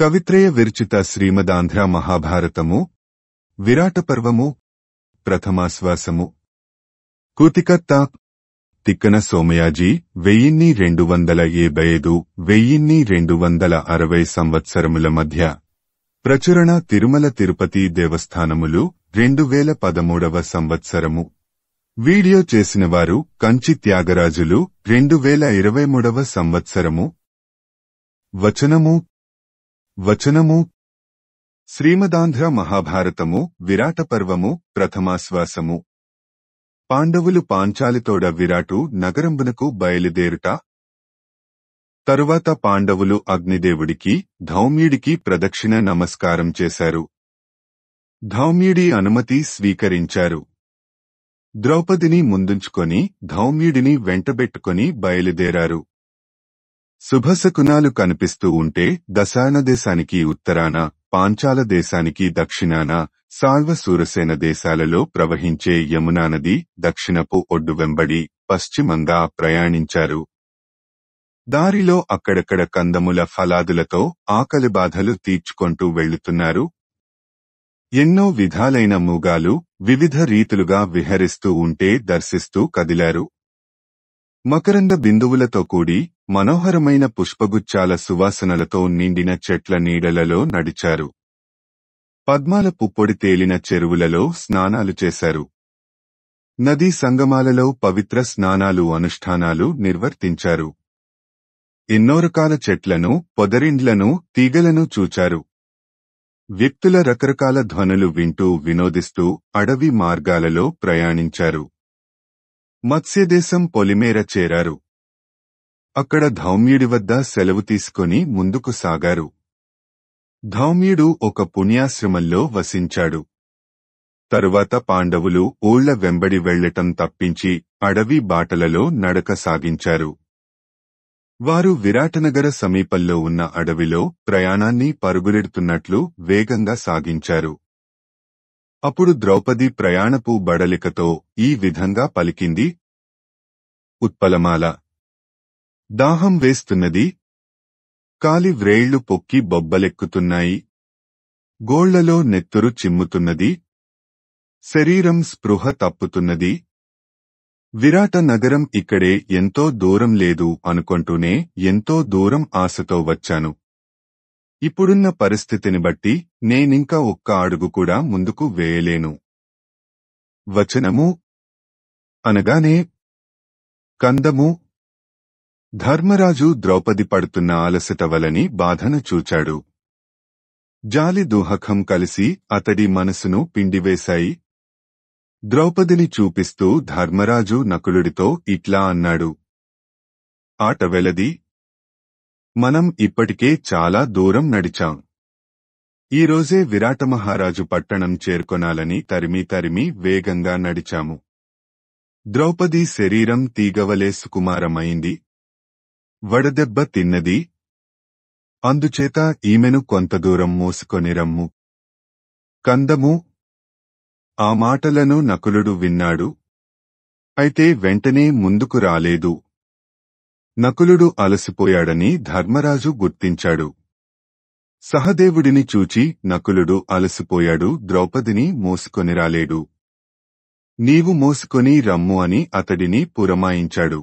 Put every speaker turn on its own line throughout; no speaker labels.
కవిత్రయ విరచిత శ్రీమదాంధ్ర మహాభారతము విరాటపర్వము ప్రథమాశ్వాసము కుతికత్త తిక్కన సోమయాజీ వెయ్యిన్ని రెండు వందల ఏభై ఐదు వెయ్యిన్ని రెండు వందల అరవై సంవత్సరముల మధ్య ప్రచురణ తిరుమల తిరుపతి దేవస్థానములు రెండు వేల పదమూడవ సంవత్సరము వీడియో చేసినవారు కంచి త్యాగరాజులు రెండు వేల ఇరవై మూడవ సంవత్సరము వచనము వచనము శ్రీమదాంధ్ర మహాభారతము విరాట పర్వము ప్రథమాశ్వాసము పాండవులు పాంచాలితోడ విరాటు నగరంబునకు బయలుదేరుట తరువాత పాండవులు అగ్నిదేవుడికి ధౌమ్యుడికి ప్రదక్షిణ నమస్కారం చేశారు ధౌమ్యుడి అనుమతి స్వీకరించారు ద్రౌపదిని ముందుంచుకొని ధౌమ్యుడిని వెంటబెట్టుకుని బయలుదేరారు శుభశకునాలు కనిపిస్తూ ఉంటే దశాన దేశానికి ఉత్తరాన పాంచాల దేశానికి దక్షిణాన సాల్వ సూరసేన దేశాలలో ప్రవహించే యమునా నది దక్షిణపు ఒడ్డు వెంబడి పశ్చిమంగా ప్రయాణించారు దారిలో అక్కడక్కడ కందముల ఫలాదులతో ఆకలి బాధలు తీర్చుకొంటూ వెళ్లుతున్నారు ఎన్నో విధాలైన మూగాలు వివిధ రీతులుగా విహరిస్తూ ఉంటే దర్శిస్తూ కదిలారు మకరంద బిందువులతో కూడి మనోహరమైన పుష్పగుచ్చాల సువాసనలతో నిండిన చెట్ల నీడలలో నడిచారు పద్మాల పుప్పొడి తేలిన చెరువులలో స్నానాలు చేశారు నదీ సంగమాలలో పవిత్ర స్నానాలు అనుష్ఠానాలు నిర్వర్తించారు ఎన్నో రకాల చెట్లను పొదరిండ్లను తీగలను చూచారు వ్యక్తుల రకరకాల ధ్వనులు వింటూ వినోదిస్తూ అడవి మార్గాలలో ప్రయాణించారు మత్స్యదేశం పొలిమేర చేరారు అక్కడ ధౌమ్యుడి వద్ద సెలవు తీసుకొని ముందుకు సాగారు ధౌమ్యుడు ఒక పుణ్యాశ్రమంలో వసించాడు తరువాత పాండవులు ఊళ్ల వెంబడి వెళ్లటం తప్పించి అడవి బాటలలో నడక సాగించారు వారు విరాటనగర సమీపంలో ఉన్న అడవిలో ప్రయాణాన్ని పరుగులెడుతున్నట్లు వేగంగా సాగించారు అప్పుడు ద్రౌపది ప్రయాణపు బడలికతో ఈ విధంగా పలికింది ఉత్పలమాల దాహం వేస్తున్నది కాలి వ్రేళ్లు పొక్కి బొబ్బలెక్కుతున్నాయి గోళ్లలో నెత్తురు చిమ్ముతున్నది శరీరం స్పృహ తప్పుతున్నది విరాట నగరం ఇక్కడే ఎంతో దూరం లేదు అనుకుంటూనే ఎంతో దూరం ఆశతో వచ్చాను ఇప్పుడున్న పరిస్థితిని బట్టి నేనింకా ఒక్క అడుగు కూడా ముందుకు వేయలేను వచనము అనగానే కందము ధర్మరాజు ద్రౌపది పడుతున్న ఆలసిత వలని బాధను చూచాడు జాలి దుహకం కలిసి అతడి మనసును పిండివేశాయి ద్రౌపదిని చూపిస్తూ ధర్మరాజు నకులుడితో ఇట్లా అన్నాడు ఆట వెలది మనం ఇప్పటికే చాలా దూరం నడిచాం ఈరోజే విరాటమహారాజు పట్టణం చేరుకొనాలని తరిమి తరిమి వేగంగా నడిచాము ద్రౌపది శరీరం తీగవలే సుకుమారమైంది వడదెబ్బ తిన్నది అందుచేత ఈమెను కొంత దూరం మోసుకొని రమ్ము కందము ఆ మాటలను నకులుడు విన్నాడు అయితే వెంటనే ముందుకు రాలేదు నకులుడు అలసిపోయాడని ధర్మరాజు గుర్తించాడు సహదేవుడిని చూచి నకులుడు అలసిపోయాడు ద్రౌపదిని మోసుకొని రాలేడు నీవు మోసుకొని రమ్ము అని అతడిని పురమాయించాడు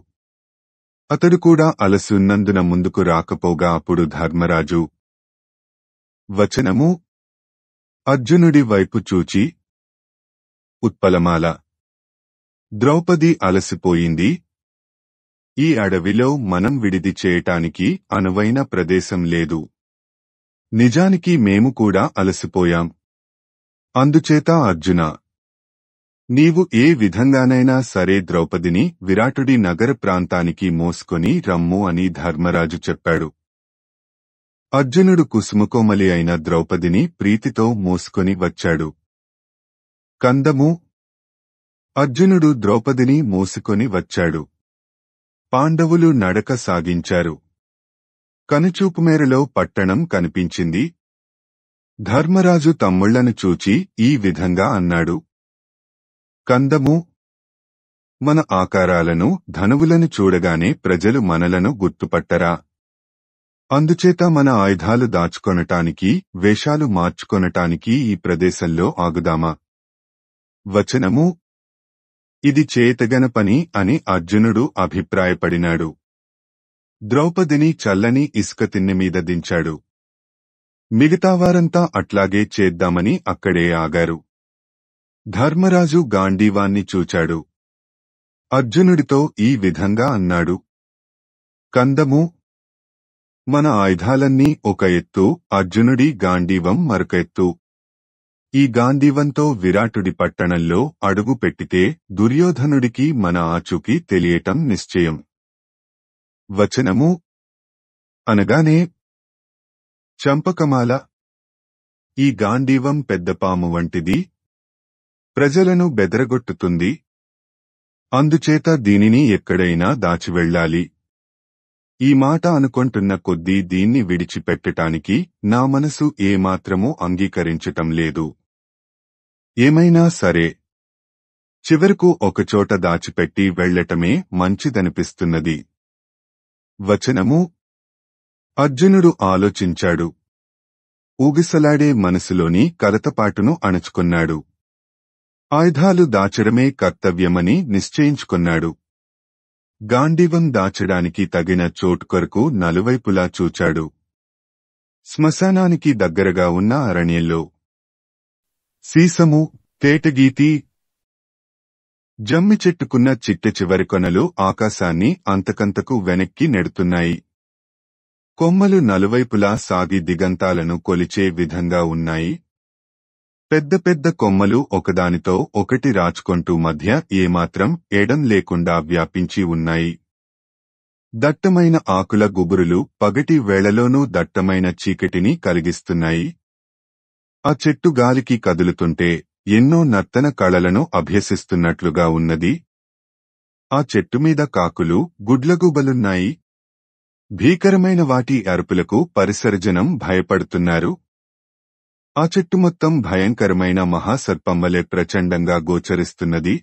అతడు కూడా అలసున్నందున ముందుకు రాకపోగా అప్పుడు ధర్మరాజు వచనము అర్జునుడి వైపు చూచి ఉత్పలమాల ద్రౌపది అలసిపోయింది ఈ అడవిలో మనం విడిది చేయటానికి అనువైన ప్రదేశం లేదు నిజానికి మేము కూడా అలసిపోయాం అందుచేత అర్జున నీవు ఏ విధంగానైనా సరే ద్రౌపదిని విరాటుడి నగర ప్రాంతానికి మోసుకొని రమ్ము అని ధర్మరాజు చెప్పాడు అర్జునుడు కుసుమకోమలి అయిన ద్రౌపదిని ప్రీతితో మోసుకొని వచ్చాడు కందము అర్జునుడు ద్రౌపదిని మోసుకొని వచ్చాడు పాండవులు నడక సాగించారు కనుచూపు మేరలో పట్టణం కనిపించింది ధర్మరాజు తమ్ముళ్లను చూచి ఈ విధంగా అన్నాడు కందము మన ఆకారాలను ధనువులను చూడగానే ప్రజలు మనలను గుర్తుపట్టరా అందుచేత మన ఆయుధాలు దాచుకొనటానికి వేషాలు మార్చుకొనటానికి ఈ ప్రదేశంలో ఆగుదామా వచనము ఇది చేతగన పని అని అర్జునుడు అభిప్రాయపడినాడు ద్రౌపదిని చల్లని ఇసుక తిన్నె మీద దించాడు మిగతావారంతా అట్లాగే చేద్దామని అక్కడే ఆగారు ధర్మరాజు గాండీవాన్ని చూచాడు అర్జునుడితో ఈ విధంగా అన్నాడు కందము మన ఆయుధాలన్నీ ఒక ఎత్తు అర్జునుడి గాంధీవం మరొక ఎత్తు ఈ గాంధీవంతో విరాటుడి పట్టణంలో అడుగు పెట్టితే దుర్యోధనుడికి మన ఆచూకీ తెలియటం నిశ్చయం వచనము అనగానే చంపకమాల ఈ గాంధీవం పెద్దపాము వంటిది ప్రజలను బెదరగొట్టుతుంది అందుచేత దీనిని ఎక్కడైనా దాచివెళ్లాలి ఈ మాట అనుకుంటున్న కొద్దీ దీన్ని విడిచిపెట్టటానికి నా మనసు ఏమాత్రమూ అంగీకరించటం లేదు ఏమైనా సరే చివరకు ఒకచోట దాచిపెట్టి వెళ్లటమే మంచిదనిపిస్తున్నది వచనము అర్జునుడు ఆలోచించాడు ఊగిసలాడే మనసులోని కలతపాటును అణుచుకున్నాడు ఆయుధాలు దాచడమే కర్తవ్యమని నిశ్చయించుకున్నాడు గాండివం దాచడానికి తగిన చోటు కొరకు నలువైపులా చూచాడు శ్మశానానికి దగ్గరగా ఉన్న అరణ్యంలో సీసము తేటగీతి జమ్మి చెట్టుకున్న చిట్ట చివరి కొనలు ఆకాశాన్ని అంతకంతకు వెనక్కి నెడుతున్నాయి కొమ్మలు నలువైపులా సాగి దిగంతాలను కొలిచే విధంగా ఉన్నాయి పెద్ద పెద్ద కొమ్మలు ఒకదానితో ఒకటి రాచుకొంటూ మధ్య ఏమాత్రం ఎడం లేకుండా వ్యాపించి ఉన్నాయి దట్టమైన ఆకుల గుబురులు పగటి వేళలోనూ దట్టమైన చీకటిని కలిగిస్తున్నాయి ఆ చెట్టు గాలికి కదులుతుంటే ఎన్నో నర్తన కళలను అభ్యసిస్తున్నట్లుగా ఉన్నది ఆ చెట్టుమీద కాకులు గుడ్లగుబలున్నాయి భీకరమైన వాటి అరుపులకు పరిసర్జనం భయపడుతున్నారు ఆ చెట్టు మొత్తం భయంకరమైన మహాసర్పం వలె ప్రచండంగా గోచరిస్తున్నది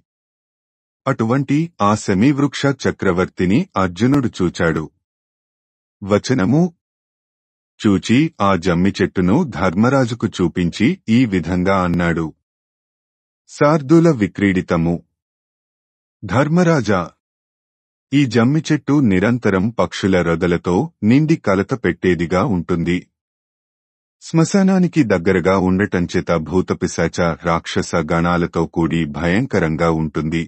అటువంటి ఆ సెమీవృక్ష చక్రవర్తిని అర్జునుడు చూచాడు వచనము చూచి ఆ జమ్మి చెట్టును ధర్మరాజుకు చూపించి ఈ విధంగా అన్నాడు శార్దుల విక్రీడితము ధర్మరాజా ఈ జమ్మి చెట్టు నిరంతరం పక్షుల రొదలతో నిండి కలత పెట్టేదిగా ఉంటుంది శ్మశానానికి దగ్గరగా ఉండటంచేత భూతపిశాచ రాక్షస గణాలతో కూడి భయంకరంగా ఉంటుంది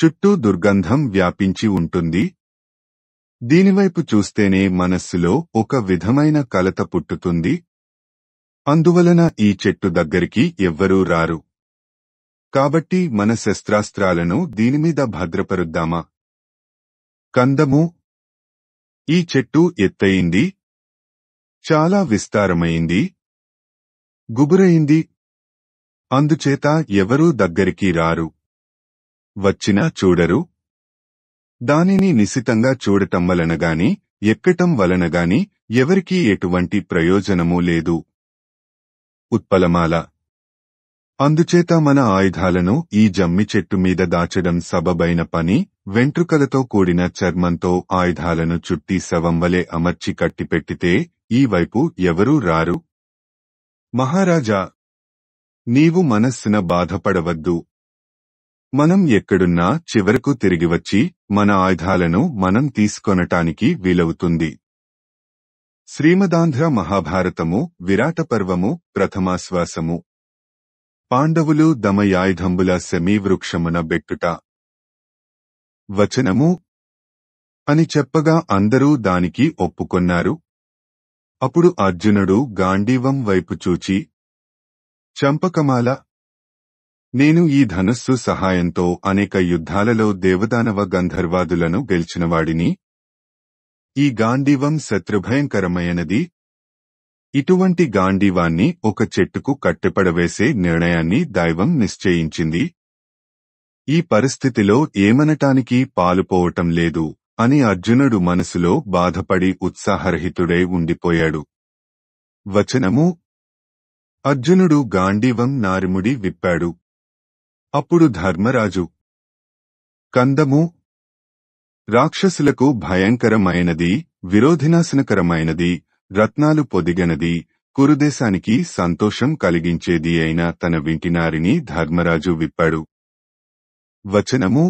చుట్టూ దుర్గంధం వ్యాపించి ఉంటుంది దీనివైపు చూస్తేనే మనస్సులో ఒక విధమైన కలత పుట్టుతుంది అందువలన ఈ చెట్టు దగ్గరికి ఎవ్వరూ రారు కాబట్టి మన శస్త్రాస్త్రాలను దీనిమీద భద్రపరుద్దామా కందము ఈ చెట్టు ఎత్తయింది చాలా విస్తారమైంది గుబురైంది అందుచేత ఎవరూ దగ్గరికి రారు వచ్చినా చూడరు దానిని నిశితంగా చూడటం వలనగాని ఎక్కటం వలనగాని ఎవరికీ ఎటువంటి ప్రయోజనమూ లేదు ఉత్పలమాల అందుచేత మన ఆయుధాలను ఈ జమ్మి చెట్టు మీద దాచడం సబబైన పని వెంట్రుకలతో కూడిన చర్మంతో ఆయుధాలను చుట్టి శవం వలె అమర్చి కట్టిపెట్టితే ఈ వైపు ఎవరూ రారు మహారాజా నీవు మనస్సున బాధపడవద్దు మనం ఎక్కడున్నా చివరకు తిరిగివచ్చి మన ఆయుధాలను మనం తీసుకొనటానికి వీలవుతుంది శ్రీమదాంధ్ర మహాభారతము విరాట పర్వము ప్రథమాశ్వాసము పాండవులు దమయాయుధంబుల వృక్షమున బెట్టుట వచనము అని చెప్పగా అందరూ దానికి ఒప్పుకొన్నారు అప్పుడు అర్జునుడు గాంధీవం వైపు చూచి చంపకమాల నేను ఈ ధనుస్సు సహాయంతో అనేక యుద్ధాలలో దేవదానవ గంధర్వాదులను గెలిచినవాడిని ఈ గాంధీవం శత్రుభయంకరమైనది ఇటువంటి గాంధీవాన్ని ఒక చెట్టుకు కట్టెపడవేసే నిర్ణయాన్ని దైవం నిశ్చయించింది ఈ పరిస్థితిలో ఏమనటానికి పాలుపోవటం లేదు అని అర్జునుడు మనసులో బాధపడి ఉత్సాహరహితుడై ఉండిపోయాడు వచనము అర్జునుడు గాండివం నారిముడి విప్పాడు అప్పుడు ధర్మరాజు కందము రాక్షసులకు భయంకరమైనది విరోధినాశనకరమైనది రత్నాలు పొదిగనది కురుదేశానికి సంతోషం కలిగించేది అయిన తన వింటినారిని ధర్మరాజు విప్పాడు వచనము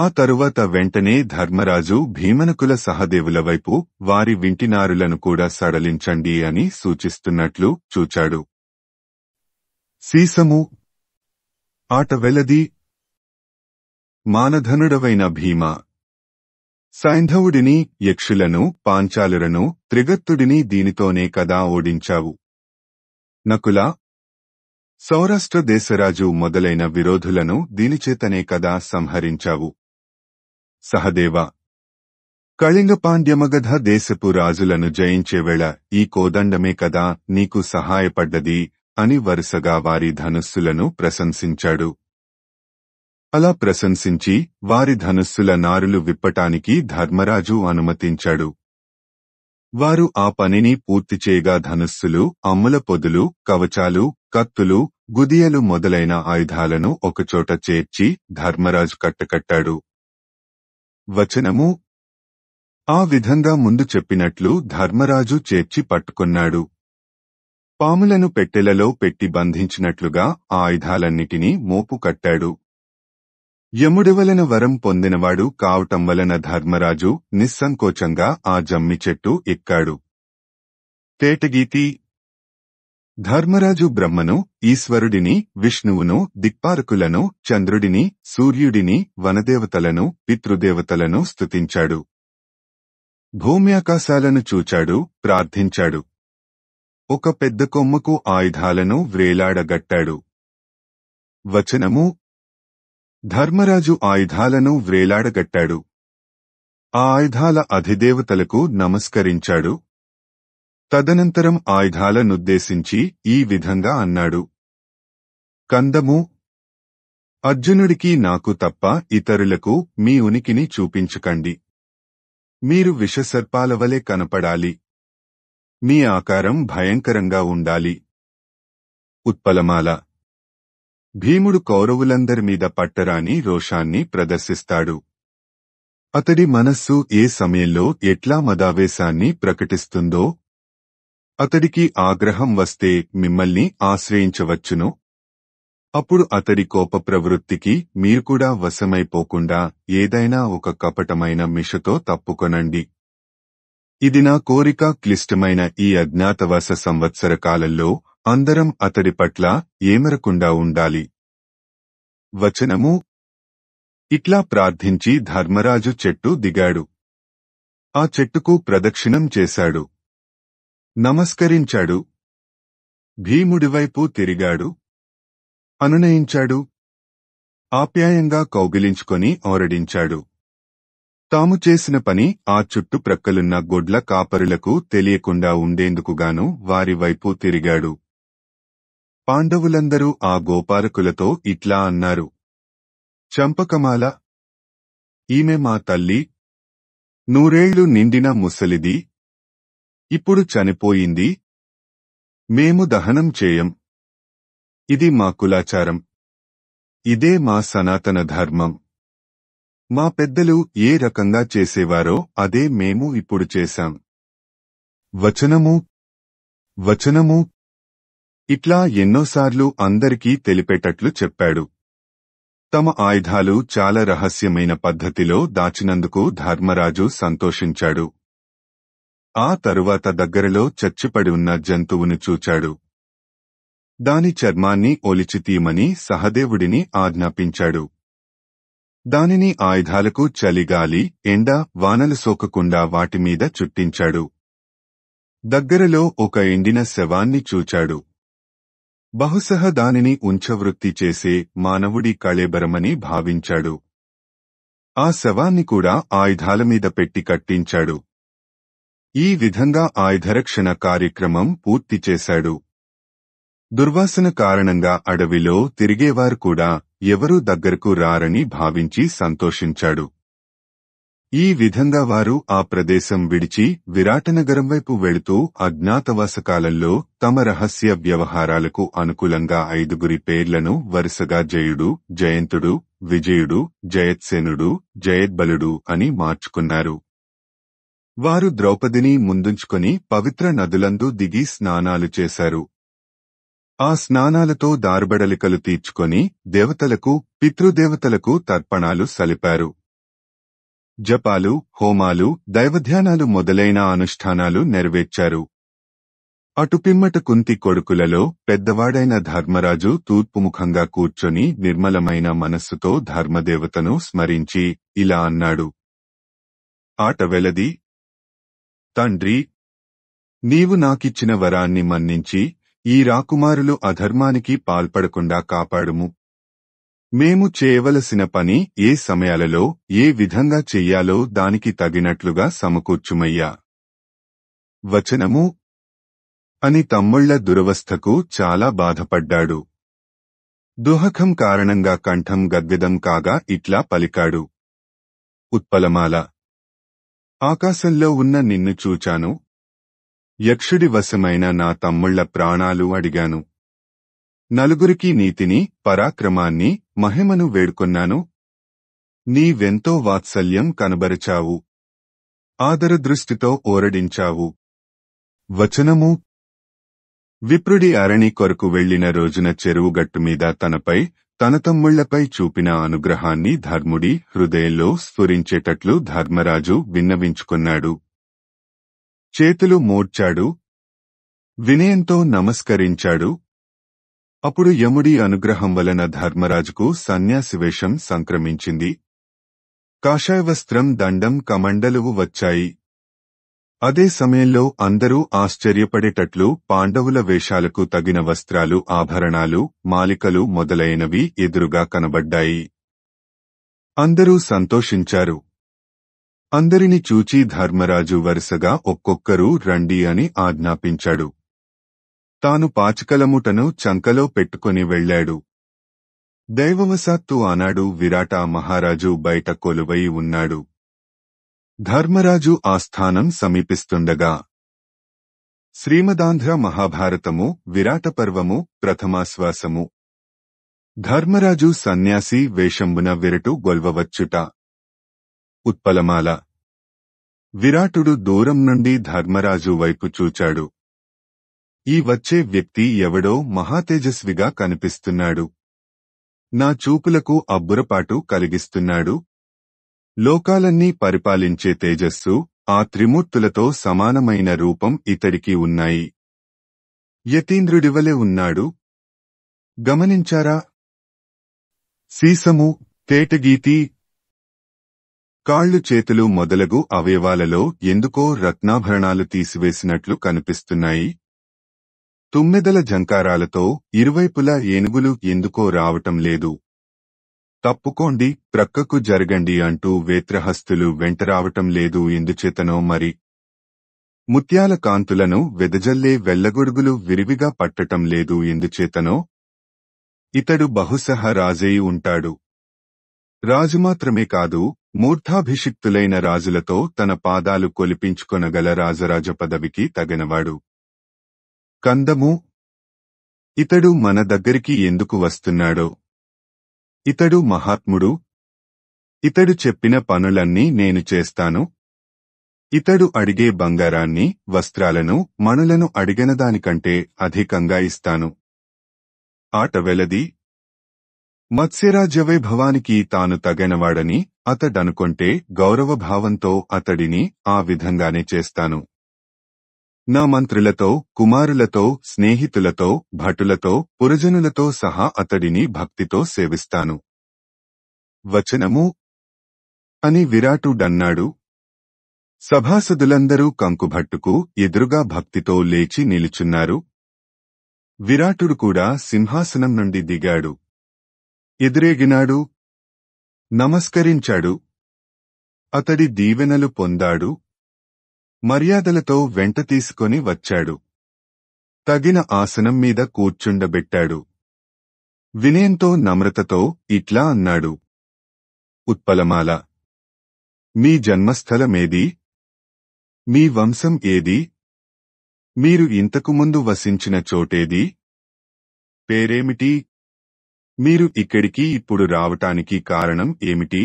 ఆ తరువాత వెంటనే ధర్మరాజు భీమనకుల సహదేవుల వైపు వారి వింటినారులను కూడా సడలించండి అని సూచిస్తున్నట్లు చూచాడు సీసము ఆట వెలది మానధనుడవైన భీమ సైంధవుడిని యక్షులను పాంచాలురను త్రిగత్తుడిని దీనితోనే కదా ఓడించావు నకుల సౌరాష్ట్ర దేశరాజు మొదలైన విరోధులను దీనిచేతనే కదా సంహరించావు సహదేవ కళింగ పాండ్యమగధ దేశపు రాజులను జయించేవేళ ఈ కోదండమే కదా నీకు సహాయపడ్డది అని వరుసగా వారి ధనుస్సులను ప్రశంసించాడు అలా ప్రశంసించి వారి ధనుస్సుల నారులు విప్పటానికి ధర్మరాజు అనుమతించాడు వారు ఆ పనిని పూర్తి చేయగా ధనుస్సులు అమ్ముల పొదులు కవచాలు కత్తులు గుదియలు మొదలైన ఆయుధాలను ఒకచోట చేర్చి ధర్మరాజు కట్టకట్టాడు వచనము ఆ విధంగా ముందు చెప్పినట్లు ధర్మరాజు చేర్చి పట్టుకున్నాడు పాములను పెట్టెలలో పెట్టి బంధించినట్లుగా ఆయుధాలన్నిటినీ మోపు కట్టాడు యముడివలన వరం పొందినవాడు కావటం వలన ధర్మరాజు నిస్సంకోచంగా ఆ జమ్మి చెట్టు ఎక్కాడు తేటగీతి ధర్మరాజు బ్రహ్మను ఈశ్వరుడిని విష్ణువును దిక్పారకులను చంద్రుడిని సూర్యుడిని వనదేవతలను పితృదేవతలను స్తుతించాడు భూమ్యాకాశాలను చూచాడు ప్రార్థించాడు ఒక పెద్ద కొమ్మకు ఆయుధాలను వేలాడగట్టాడు వచనము ధర్మరాజు ఆయుధాలను వ్రేలాడగట్టాడు ఆ ఆయుధాల అధిదేవతలకు నమస్కరించాడు తదనంతరం ఆయుధాలనుద్దేశించి ఈ విధంగా అన్నాడు కందము అర్జునుడికి నాకు తప్ప ఇతరులకు మీ ఉనికిని చూపించకండి మీరు విషసర్పాలవలే కనపడాలి మీ ఆకారం భయంకరంగా ఉండాలి ఉత్పలమాల భీముడు కౌరవులందరి మీద పట్టరాని రోషాన్ని ప్రదర్శిస్తాడు అతడి మనస్సు ఏ సమయంలో ఎట్లా మదావేశాన్ని ప్రకటిస్తుందో అతడికి ఆగ్రహం వస్తే మిమ్మల్ని ఆశ్రయించవచ్చును అప్పుడు అతడి కోప ప్రవృత్తికి మీరుకూడా వశమైపోకుండా ఏదైనా ఒక కపటమైన మిషతో తప్పుకొనండి ఇది నా కోరిక క్లిష్టమైన ఈ అజ్ఞాతవాస సంవత్సర కాలంలో అందరం అతడి పట్ల ఏమరకుండా ఉండాలి వచనము ఇట్లా ప్రార్థించి ధర్మరాజు చెట్టు దిగాడు ఆ చెట్టుకు ప్రదక్షిణం చేశాడు నమస్కరించాడు భీముడివైపు తిరిగాడు అనునయించాడు ఆప్యాయంగా కౌగిలించుకొని ఓరడించాడు తాము చేసిన పని ఆ చుట్టుప్రక్కలున్న గొడ్ల కాపరులకు తెలియకుండా ఉండేందుకుగాను వారివైపు తిరిగాడు పాండవులందరూ ఆ గోపారకులతో ఇట్లా అన్నారు చంపకమాల ఈమె మా తల్లి నూరేళ్లు నిండిన ముసలిది ఇప్పుడు చనిపోయింది మేము దహనం చేయం ఇది మా కులాచారం ఇదే మా సనాతన ధర్మం మా పెద్దలు ఏ రకంగా చేసేవారో అదే మేము ఇప్పుడు చేశాం వచనము వచనము ఇట్లా ఎన్నోసార్లు అందరికీ తెలిపేటట్లు చెప్పాడు తమ ఆయుధాలు చాలా రహస్యమైన పద్ధతిలో దాచినందుకు ధర్మరాజు సంతోషించాడు ఆ తరువాత దగ్గరలో చచ్చిపడి ఉన్న జంతువును చూచాడు దాని చర్మాన్ని ఒలిచితీయమని సహదేవుడిని ఆజ్ఞాపించాడు దానిని ఆయుధాలకు చలిగాలి ఎండ వానలు సోకకుండా వాటిమీద చుట్టించాడు దగ్గరలో ఒక ఎండిన శవాన్ని చూచాడు బహుశః దానిని ఉంచవృత్తి చేసే మానవుడి కళేబరమని భావించాడు ఆ శవాన్ని కూడా ఆయుధాల మీద పెట్టి కట్టించాడు ఈ విధంగా ఆయుధరక్షణ కార్యక్రమం పూర్తి చేశాడు దుర్వాసన కారణంగా అడవిలో తిరిగేవారు కూడా ఎవరూ దగ్గరకు రారని భావించి సంతోషించాడు ఈ విధంగా వారు ఆ ప్రదేశం విడిచి విరాటనగరం వైపు వెళుతూ అజ్ఞాతవాసకాలంలో తమ రహస్య వ్యవహారాలకు అనుకూలంగా ఐదుగురి పేర్లను వరుసగా జయుడు జయంతుడు విజయుడు జయత్సేనుడు జయద్బలుడు అని మార్చుకున్నారు వారు ద్రౌపదిని ముందుంచుకొని పవిత్ర నదులందు దిగి స్నానాలు చేశారు ఆ స్నానాలతో దార్బడలికలు తీర్చుకొని దేవతలకు పితృదేవతలకు తర్పణాలు సలిపారు జపాలు హోమాలు దైవధ్యానాలు మొదలైన అనుష్ఠానాలు నెరవేర్చారు అటుపిమ్మట కుంతి కొడుకులలో పెద్దవాడైన ధర్మరాజు తూర్పుముఖంగా కూర్చొని నిర్మలమైన మనస్సుతో ధర్మదేవతను స్మరించి ఇలా అన్నాడు ఆట వెలది తండ్రి నీవు నాకిచ్చిన వరాన్ని మన్నించి ఈ రాకుమారులు అధర్మానికి పాల్పడకుండా కాపాడుము మేము చేయవలసిన పని ఏ సమయాలలో ఏ విధంగా చెయ్యాలో దానికి తగినట్లుగా సమకూర్చుమయ్యా వచనము అని తమ్ముళ్ల దురవస్థకు చాలా బాధపడ్డాడు దుహకం కారణంగా కంఠం గద్విదం కాగా ఇట్లా పలికాడు ఉత్పలమాల ఆకాశంలో ఉన్న నిన్ను చూచాను యక్షుడి వశమైన నా తమ్ముళ్ల ప్రాణాలు అడిగాను నలుగురికి నీతిని పరాక్రమాన్ని మహిమను వేడుకొన్నాను నీవెంతో వాత్సల్యం కనబరిచావు ఆదరదృష్టితో ఓరడించావు వచనము విప్రుడి అరణి కొరకు వెళ్లిన రోజున చెరువుగట్టుమీద తనపై తన తమ్ముళ్లపై చూపిన అనుగ్రహాన్ని ధర్ముడి హృదయంలో స్ఫురించేటట్లు ధర్మరాజు విన్నవించుకున్నాడు చేతులు మోడ్చాడు వినయంతో నమస్కరించాడు అప్పుడు యముడి అనుగ్రహం వలన ధర్మరాజుకు సన్యాసి వేషం సంక్రమించింది కాషాయవస్త్రం దండం కమండలువు వచ్చాయి అదే సమయంలో అందరూ ఆశ్చర్యపడేటట్లు పాండవుల వేషాలకు తగిన వస్త్రాలు ఆభరణాలు మాలికలు మొదలైనవి ఎదురుగా కనబడ్డాయి అందరూ సంతోషించారు అందరిని చూచి ధర్మరాజు వరుసగా ఒక్కొక్కరూ రండి అని ఆజ్ఞాపించాడు తాను పాచికలముటను చంకలో పెట్టుకుని వెళ్లాడు దైవవశాత్తు ఆనాడు విరాట మహారాజు బయట కొలువై ఉన్నాడు ధర్మరాజు ఆస్థానం సమీపిస్తుండగా శ్రీమదాంధ్ర మహాభారతము విరాట పర్వము ప్రథమాశ్వాసము ధర్మరాజు సన్యాసి వేషంబున విరటు గొల్వవచ్చుట ఉత్పలమాల విరాటుడు దూరం నుండి ధర్మరాజు వైపు చూచాడు ఈ వచ్చే వ్యక్తి ఎవడో మహాతేజస్విగా కనిపిస్తున్నాడు నా చూపులకు అబ్బురపాటు కలిగిస్తున్నాడు లోకాలన్నీ పరిపాలించే తేజస్సు ఆ త్రిమూర్తులతో సమానమైన రూపం ఇతడికి ఉన్నాయి యతీంద్రుడివలే ఉన్నాడు గమనించారా సీసము తేటగీతి కాళ్లు చేతులు మొదలగు అవయవాలలో ఎందుకో రత్నాభరణాలు తీసివేసినట్లు కనిపిస్తున్నాయి తుమ్మెదల జంకారాలతో ఇరువైపులా ఏనుగులు ఎందుకో రావటం లేదు తప్పుకోండి ప్రక్కకు జరగండి అంటూ వేత్రహస్తులు వెంట రావటం లేదు ఎందుచేతనో మరి ముత్యాల కాంతులను వెదజల్లే వెల్లగొడుగులు విరివిగా పట్టటం లేదు ఎందుచేతనో ఇతడు బహుశ రాజేయి ఉంటాడు రాజు మాత్రమే కాదు మూర్ధాభిషిక్తులైన రాజులతో తన పాదాలు కొలిపించుకొనగల రాజరాజ పదవికి తగినవాడు కందము ఇతడు మన దగ్గరికి ఎందుకు వస్తున్నాడో ఇతడు మహాత్ముడు ఇతడు చెప్పిన పనులన్నీ నేను చేస్తాను ఇతడు అడిగే బంగారాన్ని వస్త్రాలను మనులను అడిగినదానికంటే అధికంగా ఇస్తాను ఆట వెలది మత్స్యరాజ్యవైభవానికి తాను తగనవాడని అతడనుకుంటే గౌరవభావంతో అతడిని ఆ విధంగానే చేస్తాను నా మంత్రులతో కుమారులతో స్నేహితులతో భటులతో పురజనులతో సహా అతడిని భక్తితో సేవిస్తాను వచనము అని విరాటుడన్నాడు సభాసదులందరూ కంకుభట్టుకు ఎదురుగా భక్తితో లేచి నిలుచున్నారు విరాటుడు కూడా సింహాసనం నుండి దిగాడు ఎదురేగినాడు నమస్కరించాడు అతడి దీవెనలు పొందాడు మర్యాదలతో వెంట తీసుకొని వచ్చాడు తగిన ఆసనం మీద కూర్చుండబెట్టాడు వినయంతో నమ్రతతో ఇట్లా అన్నాడు ఉత్పలమాల మీ జన్మస్థలమేది మీ వంశం ఏది మీరు ఇంతకుముందు వసించిన చోటేది పేరేమిటి మీరు ఇక్కడికి ఇప్పుడు రావటానికి కారణం ఏమిటి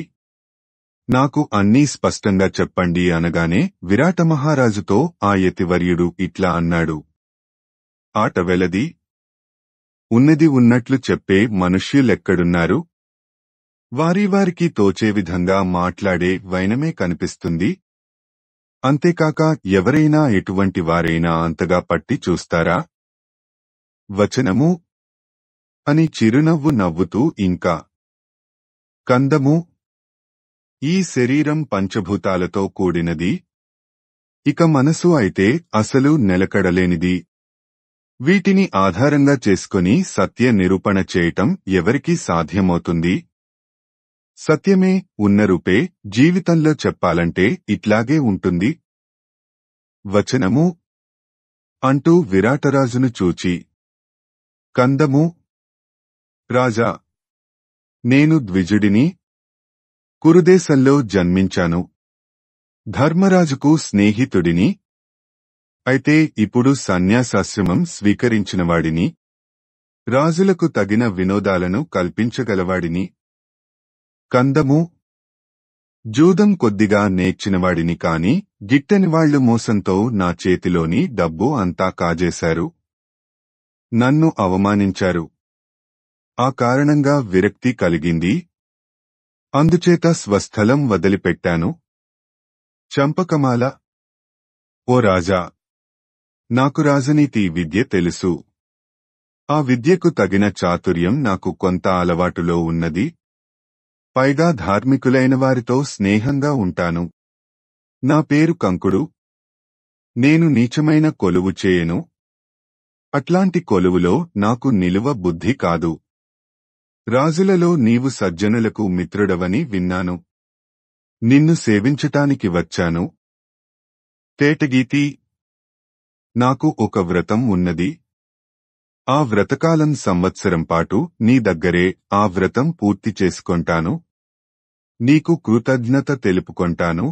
నాకు అన్నీ స్పష్టంగా చెప్పండి అనగానే విరాట మహారాజుతో ఆ యతివర్యుడు ఇట్లా అన్నాడు ఆట వెలది ఉన్నది ఉన్నట్లు చెప్పే మనుష్యులెక్కడున్నారు వారి వారికి తోచే విధంగా మాట్లాడే వైనమే కనిపిస్తుంది అంతేకాక ఎవరైనా ఎటువంటి వారైనా అంతగా పట్టి చూస్తారా వచనము అని చిరునవ్వు నవ్వుతూ ఇంకా కందము ఈ శరీరం పంచభూతాలతో కూడినది ఇక మనసు అయితే అసలు నిలకడలేనిది వీటిని ఆధారంగా చేసుకుని సత్య నిరూపణ చేయటం ఎవరికి సాధ్యమవుతుంది సత్యమే ఉన్న రూపే జీవితంలో చెప్పాలంటే ఇట్లాగే ఉంటుంది వచనము అంటూ విరాటరాజును చూచి కందము రాజా నేను ద్విజుడిని కురుదేశంలో జన్మించాను ధర్మరాజుకు స్నేహితుడిని అయితే ఇప్పుడు సన్యాసాశ్రమం స్వీకరించినవాడిని రాజులకు తగిన వినోదాలను కల్పించగలవాడిని కందము జూదం కొద్దిగా నేర్చినవాడిని కాని గిట్టనివాళ్లు మోసంతో నా చేతిలోని డబ్బు అంతా కాజేశారు నన్ను అవమానించారు ఆ కారణంగా విరక్తి కలిగింది అందుచేత స్వస్థలం వదిలిపెట్టాను చంపకమాల ఓ రాజా నాకు రాజనీతి విద్య తెలుసు ఆ విద్యకు తగిన చాతుర్యం నాకు కొంత అలవాటులో ఉన్నది పైగా ధార్మికులైన వారితో స్నేహంగా ఉంటాను నా పేరు కంకుడు నేను నీచమైన కొలువు చేయను అట్లాంటి కొలువులో నాకు నిలువ బుద్ధి కాదు రాజులలో నీవు సజ్జనులకు మిత్రుడవని విన్నాను నిన్ను సేవించటానికి వచ్చాను తేటగీతి నాకు ఒక వ్రతం ఉన్నది ఆ వ్రతకాలం సంవత్సరం పాటు నీ దగ్గరే ఆ వ్రతం పూర్తి చేసుకొంటాను నీకు కృతజ్ఞత తెలుపుకొంటాను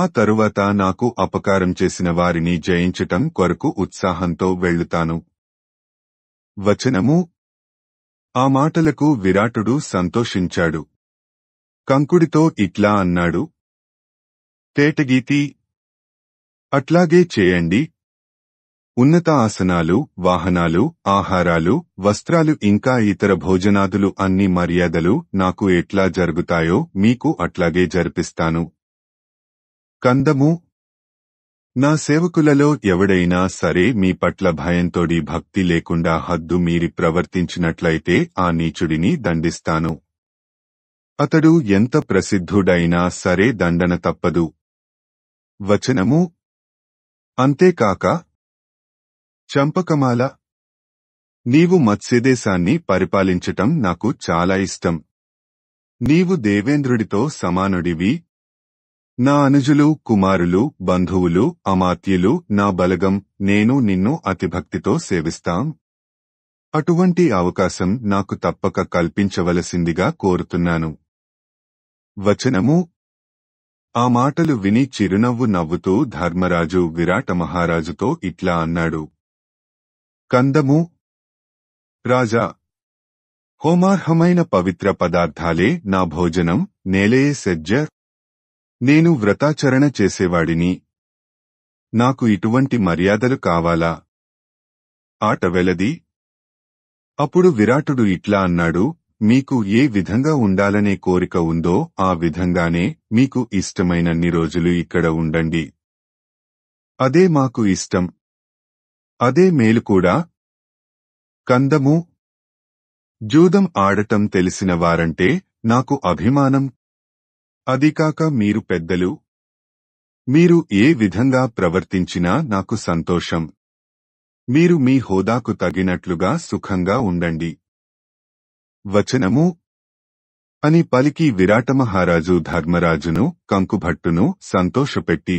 ఆ తరువాత నాకు అపకారం చేసిన వారిని జయించటం కొరకు ఉత్సాహంతో వెళ్లుతాను వచనము ఆ మాటలకు విరాటుడు సంతోషించాడు కంకుడితో ఇట్లా అన్నాడు తేటగీతి అట్లాగే చేయండి ఉన్నత ఆసనాలు వాహనాలు ఆహారాలు వస్త్రాలు ఇంకా ఇతర భోజనాదులు అన్ని మర్యాదలు నాకు ఎట్లా జరుగుతాయో మీకు అట్లాగే జరిపిస్తాను కందము నా సేవకులలో ఎవడైనా సరే మీ పట్ల భయంతోడి భక్తి లేకుండా హద్దు మీరి ప్రవర్తించినట్లయితే ఆ నీచుడిని దండిస్తాను అతడు ఎంత ప్రసిద్ధుడైనా సరే దండన తప్పదు వచనము అంతేకాక చంపకమాల నీవు మత్స్యదేశాన్ని పరిపాలించటం నాకు చాలా ఇష్టం నీవు దేవేంద్రుడితో సమానుడివి నా అనుజులు కుమారులు బంధువులు అమాత్యులు నా బలగం నేను నిన్ను అతిభక్తితో సేవిస్తాం అటువంటి అవకాశం నాకు తప్పక కల్పించవలసిందిగా కోరుతున్నాను వచనము ఆ మాటలు విని చిరునవ్వు నవ్వుతూ ధర్మరాజు విరాట మహారాజుతో ఇట్లా అన్నాడు కందము రాజా హోమార్హమైన పవిత్ర పదార్థాలే నా భోజనం నేలయే సెజ్జర్ నేను వ్రతాచరణ చేసేవాడిని నాకు ఇటువంటి మర్యాదలు కావాలా ఆట వెలది అప్పుడు విరాటుడు ఇట్లా అన్నాడు మీకు ఏ విధంగా ఉండాలనే కోరిక ఉందో ఆ విధంగానే మీకు ఇష్టమైనన్ని రోజులు ఇక్కడ ఉండండి అదే మాకు ఇష్టం అదే మేలు కూడా కందము జూదం ఆడటం తెలిసిన వారంటే నాకు అభిమానం అదికాక మీరు పెద్దలు మీరు ఏ విధంగా ప్రవర్తించినా నాకు సంతోషం మీరు మీ హోదాకు తగినట్లుగా సుఖంగా ఉండండి వచనము అని పలికి విరాటమహారాజు ధర్మరాజును కంకుభట్టును సంతోషపెట్టి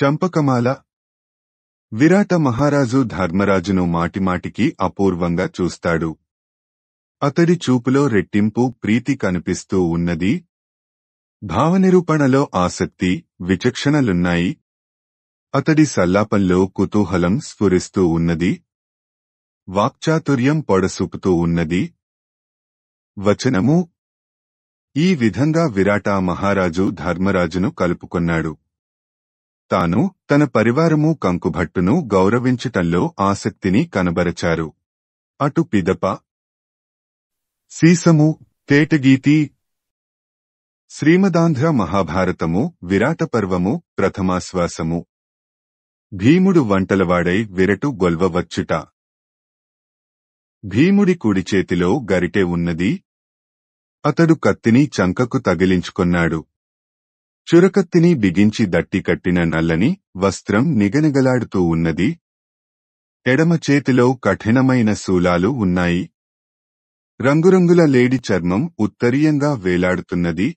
చంపకమాల విరాట మహారాజు ధర్మరాజును మాటిమాటికి అపూర్వంగా చూస్తాడు అతడి చూపులో రెట్టింపు ప్రీతి కనిపిస్తూ ఉన్నది భావనిరూపణలో ఆసక్తి విచక్షణలున్నాయి అతడి సల్లాపంలో కుతూహలం స్ఫురిస్తూ ఉన్నది వాక్చాతుర్యం పొడసూపుతూ ఉన్నది వచనము ఈ విధంగా విరాట మహారాజు ధర్మరాజును కలుపుకొన్నాడు తాను తన పరివారము కంకుభట్టును గౌరవించటంలో ఆసక్తిని కనబరచారు అటు పిదప సీసము తేటగీతి శ్రీమదాంధ్ర మహాభారతము విరాటపర్వము ప్రథమాశ్వాసము భీముడు వంటలవాడై విరటు గొల్వవచ్చుట భీముడి కుడి చేతిలో గరిటె ఉన్నది అతడు కత్తిని చంకకు తగిలించుకొన్నాడు చురకత్తిని బిగించి దట్టి కట్టిన నల్లని వస్త్రం నిగనిగలాడుతూ ఉన్నది ఎడమ చేతిలో కఠినమైన శూలాలు ఉన్నాయి రంగురంగుల లేడి చర్మం ఉత్తరీయంగా వేలాడుతున్నది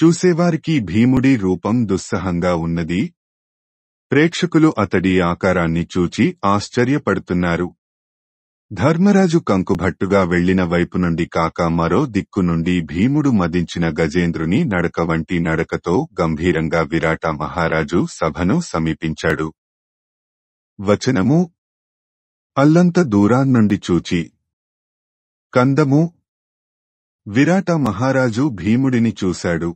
చూసేవారికి భీముడి రూపం దుస్సహంగా ఉన్నది ప్రేక్షకులు అతడి ఆకారాన్ని చూచి ఆశ్చర్యపడుతున్నారు ధర్మరాజు కంకుభట్టుగా వెళ్లిన వైపు నుండి కాక మరో దిక్కు నుండి భీముడు మదించిన గజేంద్రుని నడక వంటి నడకతో గంభీరంగా విరాట మహారాజు సభను సమీపించాడు వచనము అల్లంత దూరాన్నుండి చూచి కందము విరాట మహారాజు భీముడిని చూశాడు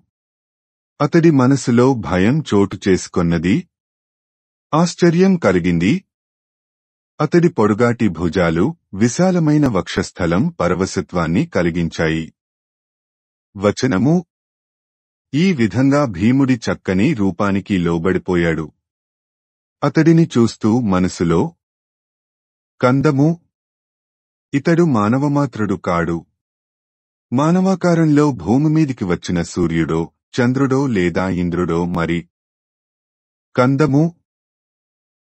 అతడి మనసులో భయం చోటు చేసుకొన్నది ఆశ్చర్యం కలిగింది అతడి పొడుగాటి భుజాలు విశాలమైన వక్షస్థలం పరవశత్వాన్ని కలిగించాయి వచనము ఈ విధంగా భీముడి చక్కని రూపానికి లోబడిపోయాడు అతడిని చూస్తూ మనసులో కందము ఇతడు మానవమాత్రుడు కాడు మానవాకారంలో భూమిమీదికి వచ్చిన సూర్యుడో చంద్రుడో లేదా ఇంద్రుడో మరి కందము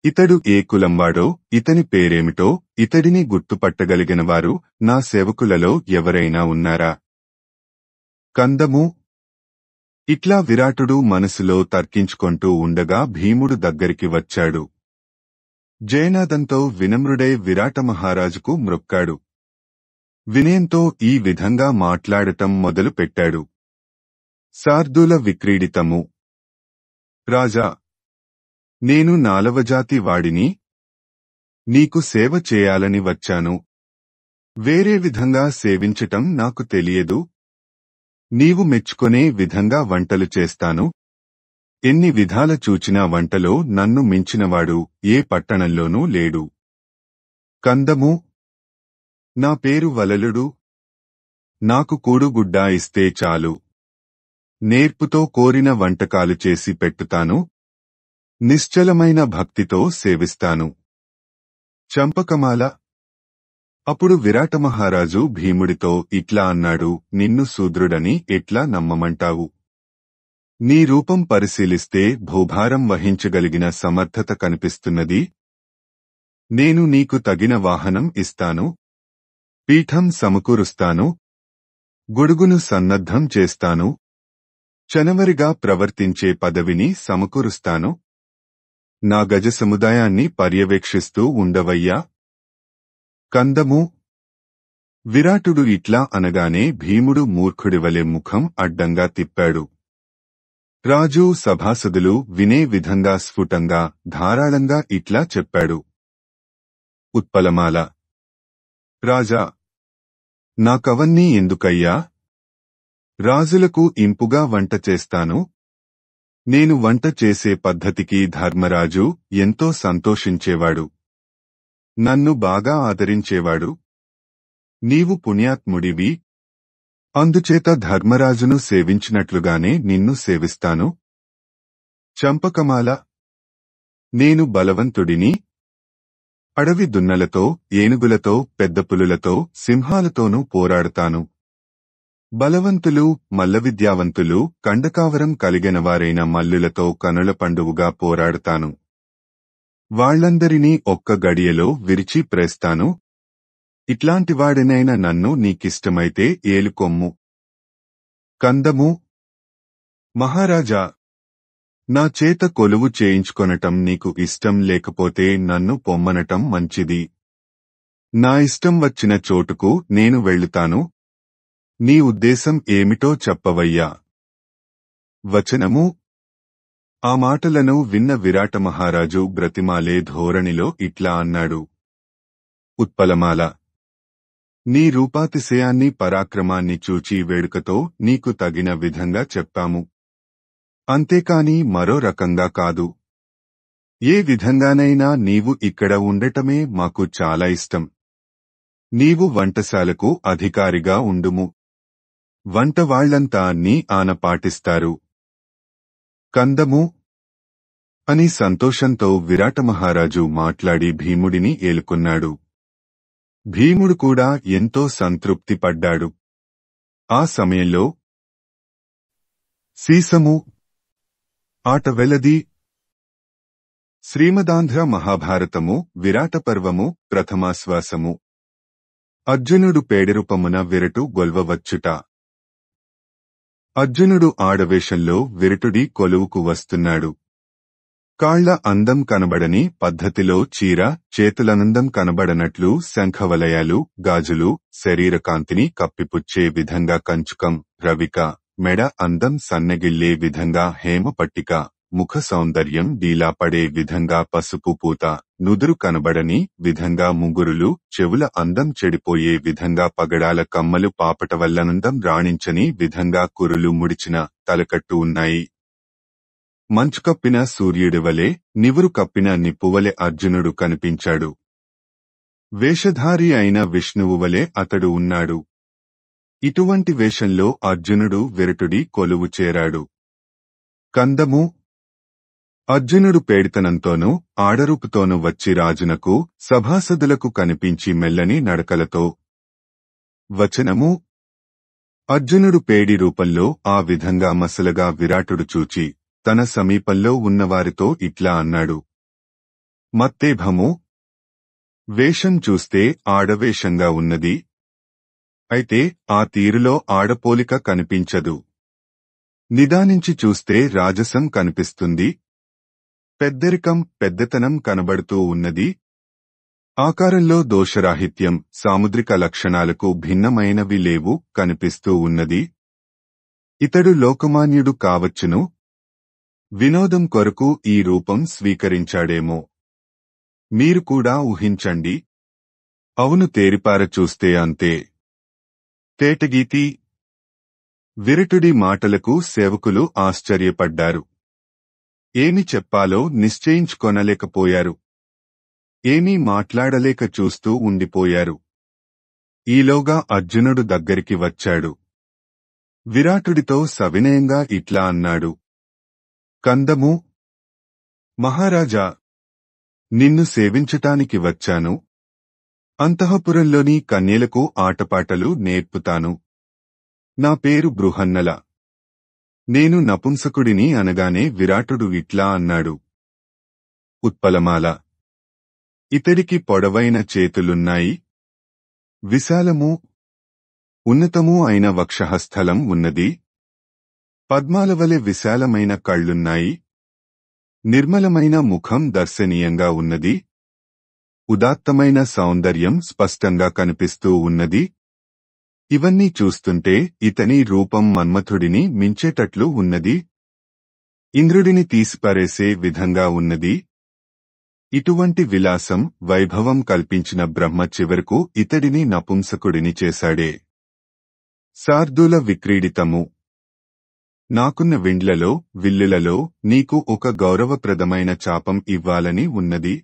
ఇతడు ఏ కులంవాడో ఇతని పేరేమిటో ఇతడిని గుర్తుపట్టగలిగిన వారు నా సేవకులలో ఎవరైనా ఉన్నారా కందము ఇట్లా విరాటుడు మనసులో తర్కించుకుంటూ ఉండగా భీముడు దగ్గరికి వచ్చాడు జయనాథంతో వినమ్రుడై విరాట మహారాజుకు మ్రొక్కాడు వినయంతో ఈ విధంగా మాట్లాడటం మొదలుపెట్టాడు సార్దుల విక్రీడితము రాజా నేను నాలవజాతి వాడిని నీకు సేవ చేయాలని వచ్చాను వేరే విధంగా సేవించటం నాకు తెలియదు నీవు మెచ్చుకొనే విధంగా వంటలు చేస్తాను ఎన్ని విధాల చూచినా వంటలో నన్ను మించినవాడు ఏ పట్టణంలోనూ లేడు కందము నా పేరు వలలుడు నాకు కూడుగుడ్డ ఇస్తే చాలు నేర్పుతో కోరిన వంటకాలు చేసి పెట్టుతాను నిశ్చలమైన భక్తితో సేవిస్తాను చంపకమాల అప్పుడు విరాటమహారాజు భీముడితో ఇట్లా అన్నాడు నిన్ను శూద్రుడని ఎట్లా నమ్మమంటావు నీ రూపం పరిశీలిస్తే భూభారం వహించగలిగిన సమర్థత కనిపిస్తున్నది నేను నీకు తగిన వాహనం ఇస్తాను పీఠం సమకూరుస్తాను గొడుగును సన్నద్ధం చేస్తాను చనవరిగా ప్రవర్తించే పదవిని సమకూరుస్తాను నా గజ సముదాయాన్ని పర్యవేక్షిస్తూ ఉండవయ్యా కందము విరాటుడు ఇట్లా అనగానే భీముడు మూర్ఖుడివలే ముఖం అడ్డంగా తిప్పాడు రాజు సభాసదులు వినే విధంగా స్ఫుటంగా ధారాళంగా ఇట్లా చెప్పాడు ఉత్పలమాల రాజా నాకవన్నీ ఎందుకయ్యా రాజులకు ఇంపుగా వంట చేస్తాను నేను వంట చేసే పద్ధతికి ధర్మరాజు ఎంతో సంతోషించేవాడు నన్ను బాగా ఆదరించేవాడు నీవు పుణ్యాత్ముడివి అందుచేత ధర్మరాజును సేవించినట్లుగానే నిన్ను సేవిస్తాను చంపకమాల నేను బలవంతుడిని అడవి దున్నలతో ఏనుగులతో పెద్ద పులులతో సింహాలతోనూ పోరాడతాను బలవంతులు మల్లవిద్యావంతులు కండకావరం కలిగినవారైన మల్లులతో కనుల పండువుగా పోరాడతాను వాళ్లందరినీ ఒక్క గడియలో విరిచి ప్రేస్తాను ఇట్లాంటివాడినైనా నన్ను నీకిష్టమైతే ఏలుకొమ్ము కందము మహారాజా నా చేత కొలువు చేయించుకొనటం నీకు ఇష్టం లేకపోతే నన్ను పొమ్మనటం మంచిది నా ఇష్టం వచ్చిన చోటుకు నేను వెళ్ళుతాను నీ ఉద్దేశం ఏమిటో చెప్పవయ్యా వచనము ఆ మాటలను విన్న విరాట మహారాజు బ్రతిమాలే ధోరణిలో ఇట్లా అన్నాడు ఉత్పలమాల నీ రూపాతిశయాన్ని పరాక్రమాన్ని చూచి వేడుకతో నీకు తగిన విధంగా చెప్పాము అంతేకాని మరో రకంగా కాదు ఏ విధంగానైనా నీవు ఇక్కడ ఉండటమే మాకు చాలా ఇష్టం నీవు వంటశాలకు అధికారిగా ఉండుము వంటవాళ్లంతా నీ ఆన పాటిస్తారు కందము అని సంతోషంతో విరాటమహారాజు మాట్లాడి భీముడిని ఏలుకున్నాడు భీముడు కూడా ఎంతో సంతృప్తిపడ్డాడు ఆ సమయంలో సీసము ఆట వెలది శ్రీమదాంధ్ర మహాభారతము విరాట పర్వము ప్రథమాశ్వాసము అర్జునుడు పేడరూపమున విరటు గొల్వవచ్చుట అర్జునుడు ఆడవేషంలో విరటుడి కొలువుకు వస్తున్నాడు కాళ్ల అందం కనబడని పద్ధతిలో చీర చేతులనందం కనబడనట్లు శంఖవలయాలు గాజులు శరీరకాంతిని కప్పిపుచ్చే విధంగా కంచుకం రవిక మెడ అందం సన్నగిల్లే విధంగా హేమ పట్టిక ముఖ సౌందర్యం డీలాపడే విధంగా పసుపు పూత నుదురు కనబడని విధంగా ముగ్గురులు చెవుల అందం చెడిపోయే విధంగా పగడాల కమ్మలు పాపట వల్లనందం రాణించని విధంగా కురులు ముడిచిన తలకట్టు ఉన్నాయి మంచు కప్పిన సూర్యుడివలే నివురు కప్పిన నిప్పువలె అర్జునుడు కనిపించాడు వేషధారి అయిన విష్ణువువలే అతడు ఉన్నాడు ఇటువంటి వేషంలో అర్జునుడు విరటుడి కొలువు చేరాడు కందము అర్జునుడు పేడితనంతోనూ ఆడరూపుతోనూ వచ్చి రాజునకు సభాసదులకు కనిపించి మెల్లని నడకలతో వచనము అర్జునుడు పేడి రూపంలో ఆ విధంగా మసలగా విరాటుడు చూచి తన సమీపంలో ఉన్నవారితో ఇట్లా అన్నాడు మత్తేభము వేషం చూస్తే ఆడవేషంగా ఉన్నది అయితే ఆ తీరులో ఆడపోలిక కనిపించదు నిదానించి చూస్తే రాజసం కనిపిస్తుంది పెద్దరికం పెద్దతనం కనబడుతూ ఉన్నది ఆకారంలో దోషరాహిత్యం సాముద్రిక లక్షణాలకు భిన్నమైనవి లేవు కనిపిస్తూ ఉన్నది ఇతడు లోకమాన్యుడు కావచ్చును వినోదం కొరకు ఈ రూపం స్వీకరించాడేమో మీరు కూడా ఊహించండి అవును తేరిపార చూస్తే అంతే తేటగీతి విరటుడి మాటలకు సేవకులు ఆశ్చర్యపడ్డారు ఏమి చెప్పాలో నిశ్చయించుకొనలేకపోయారు ఏమీ మాట్లాడలేక చూస్తూ ఉండిపోయారు ఈలోగా అర్జునుడు దగ్గరికి వచ్చాడు విరాటుడితో సవినయంగా ఇట్లా అన్నాడు కందము మహారాజా నిన్ను సేవించటానికి వచ్చాను అంతఃపురంలోని కన్యలకు ఆటపాటలు నేర్పుతాను నా పేరు బృహన్నల నేను నపుంసకుడిని అనగానే విరాటుడు ఇట్లా అన్నాడు ఉత్పలమాల ఇతడికి పొడవైన చేతులున్నాయి విశాలము ఉన్నతము అయిన వక్షహస్థలం ఉన్నది పద్మాల వలె విశాలమైన కళ్ళున్నాయి నిర్మలమైన ముఖం దర్శనీయంగా ఉన్నది ఉదాత్తమైన సౌందర్యం స్పష్టంగా కనిపిస్తూ ఉన్నది ఇవన్నీ చూస్తుంటే ఇతని రూపం మన్మథుడిని మించేటట్లు ఉన్నది ఇంద్రుడిని తీసిపారేసే విధంగా ఉన్నది ఇటువంటి విలాసం వైభవం కల్పించిన బ్రహ్మ చివరకు ఇతడిని నపుంసకుడిని చేశాడే శార్దూల విక్రీడితము నాకున్న విండ్లలో విల్లులలో నీకు ఒక గౌరవప్రదమైన చాపం ఇవ్వాలని ఉన్నది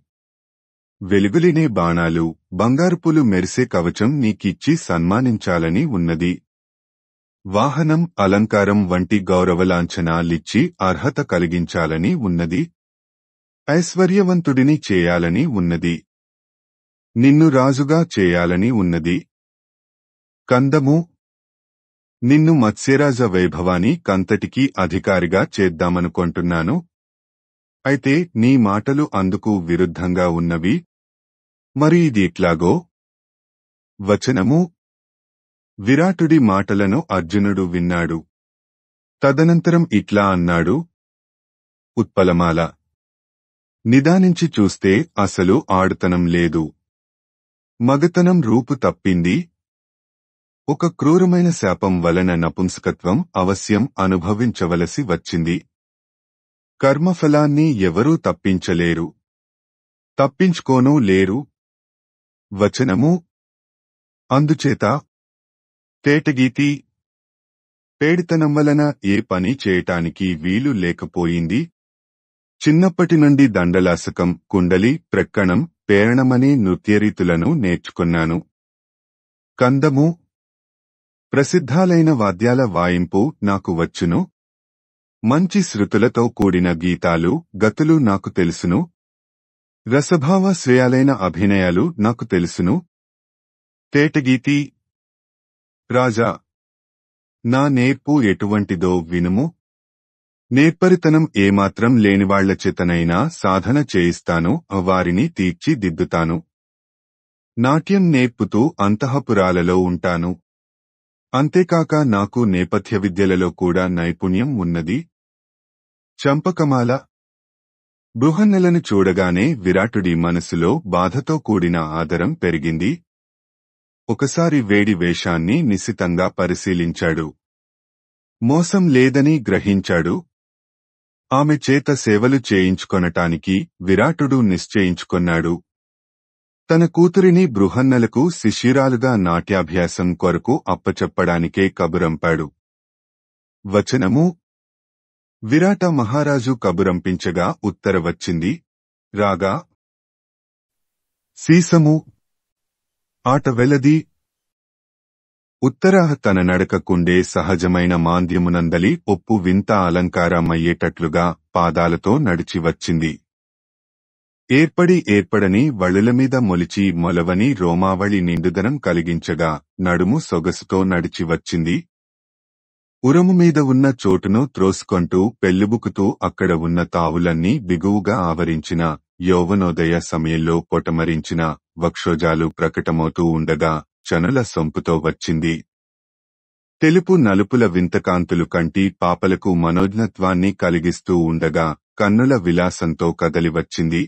వెలుగులినే బాణాలు బంగారుపులు మెరిసే కవచం నీకిచ్చి సన్మానించాలని ఉన్నది వాహనం అలంకారం వంటి గౌరవలాంఛనాలిచ్చి అర్హత కలిగించాలని ఉన్నది ఐశ్వర్యవంతుడిని చేయాలని ఉన్నది నిన్ను రాజుగా చేయాలని ఉన్నది కందము నిన్ను మత్స్యరాజ వైభవాన్ని కంతటికి అధికారిగా చేద్దామనుకుంటున్నాను అయితే నీ మాటలు అందుకు విరుద్ధంగా ఉన్నవి మరి ఇది ఎట్లాగో వచనము విరాటుడి మాటలను అర్జునుడు విన్నాడు తదనంతరం ఇట్లా అన్నాడు ఉత్పలమాల నిదానించి చూస్తే అసలు ఆడతనం లేదు మగతనం రూపు తప్పింది ఒక క్రూరమైన శాపం వలన నపుంసకత్వం అవశ్యం అనుభవించవలసి వచ్చింది కర్మఫలాన్ని ఎవరూ తప్పించలేరు తప్పించుకోనూ లేరు వచనము అందుచేత తేటగీతి పేడితనం వలన ఏ పని చేయటానికి వీలు లేకపోయింది చిన్నప్పటి నుండి దండలాసకం కుండలి ప్రక్కణం పేరణమనే నృత్యరీతులను నేర్చుకున్నాను కందము ప్రసిద్ధాలైన వాద్యాల వాయింపు నాకు వచ్చును మంచి శృతులతో కూడిన గీతాలు గతులు నాకు తెలుసును రసభావ శ్రేయాలైన అభినయాలు నాకు తెలుసును తేటగీతి రాజా నా నేర్పు ఎటువంటిదో వినుము నేర్పరితనం ఏమాత్రం లేనివాళ్ల చేతనైనా సాధన చేయిస్తాను వారిని తీర్చిదిద్దుతాను నాట్యం నేర్పుతూ అంతఃపురాలలో ఉంటాను అంతేకాక నాకు నేపథ్య విద్యలలో కూడా నైపుణ్యం ఉన్నది చంపకమాల బృహన్నెలను చూడగానే విరాటుడి మనసులో బాధతో కూడిన ఆదరం పెరిగింది ఒకసారి వేడి వేషాన్ని నిశితంగా పరిశీలించాడు మోసం లేదని గ్రహించాడు ఆమె చేత సేవలు చేయించుకొనటానికి విరాటుడు నిశ్చయించుకొన్నాడు తన కూతురిని బృహన్నలకు శిశిరాలుగా నాట్యాభ్యాసం కొరకు అప్పచెప్పడానికే కబురంపాడు వచనము విరాట మహారాజు కబురంపించగా ఉత్తర వచ్చింది రాగా సీసము ఆట వెలది ఉత్తర తన నడకకుండే సహజమైన మాంద్యమునందలి ఒప్పు వింత అలంకారమయ్యేటట్లుగా పాదాలతో నడిచి వచ్చింది ఏర్పడి ఏర్పడని వళులమీద మొలిచి మొలవని రోమావళి నిండుదనం కలిగించగా నడుము సొగసుతో నడిచి వచ్చింది ఉరము మీద ఉన్న చోటును త్రోసుకొంటూ పెళ్లిబుకుతూ అక్కడ ఉన్న తావులన్నీ బిగువుగా ఆవరించిన యౌవనోదయ సమయంలో పొటమరించిన వక్షోజాలు ప్రకటమవుతూ ఉండగా చనుల సొంపుతో వచ్చింది తెలుపు నలుపుల వింతకాంతులు కంటి పాపలకు మనోజ్ఞత్వాన్ని కలిగిస్తూ ఉండగా కన్నుల విలాసంతో కదలివచ్చింది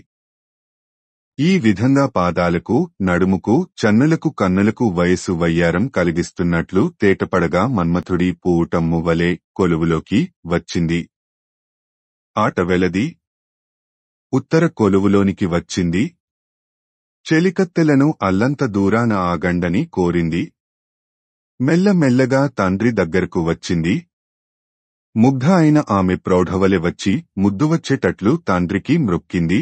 ఈ విధంగా పాదాలకు నడుముకు చన్నులకు కన్నులకు వయసు వయ్యారం కలిగిస్తున్నట్లు తేటపడగా మన్మథుడి పూటమ్ము వలె కొలువులోకి వచ్చింది ఆట వెలది ఉత్తర కొలువులోనికి వచ్చింది చెలికత్తెలను అల్లంత దూరాన ఆగండని కోరింది మెల్లమెల్లగా తండ్రి దగ్గరకు వచ్చింది ముగ్ధ అయిన ఆమె ప్రౌఢవలె వచ్చి ముద్దువచ్చేటట్లు తండ్రికి మృక్కింది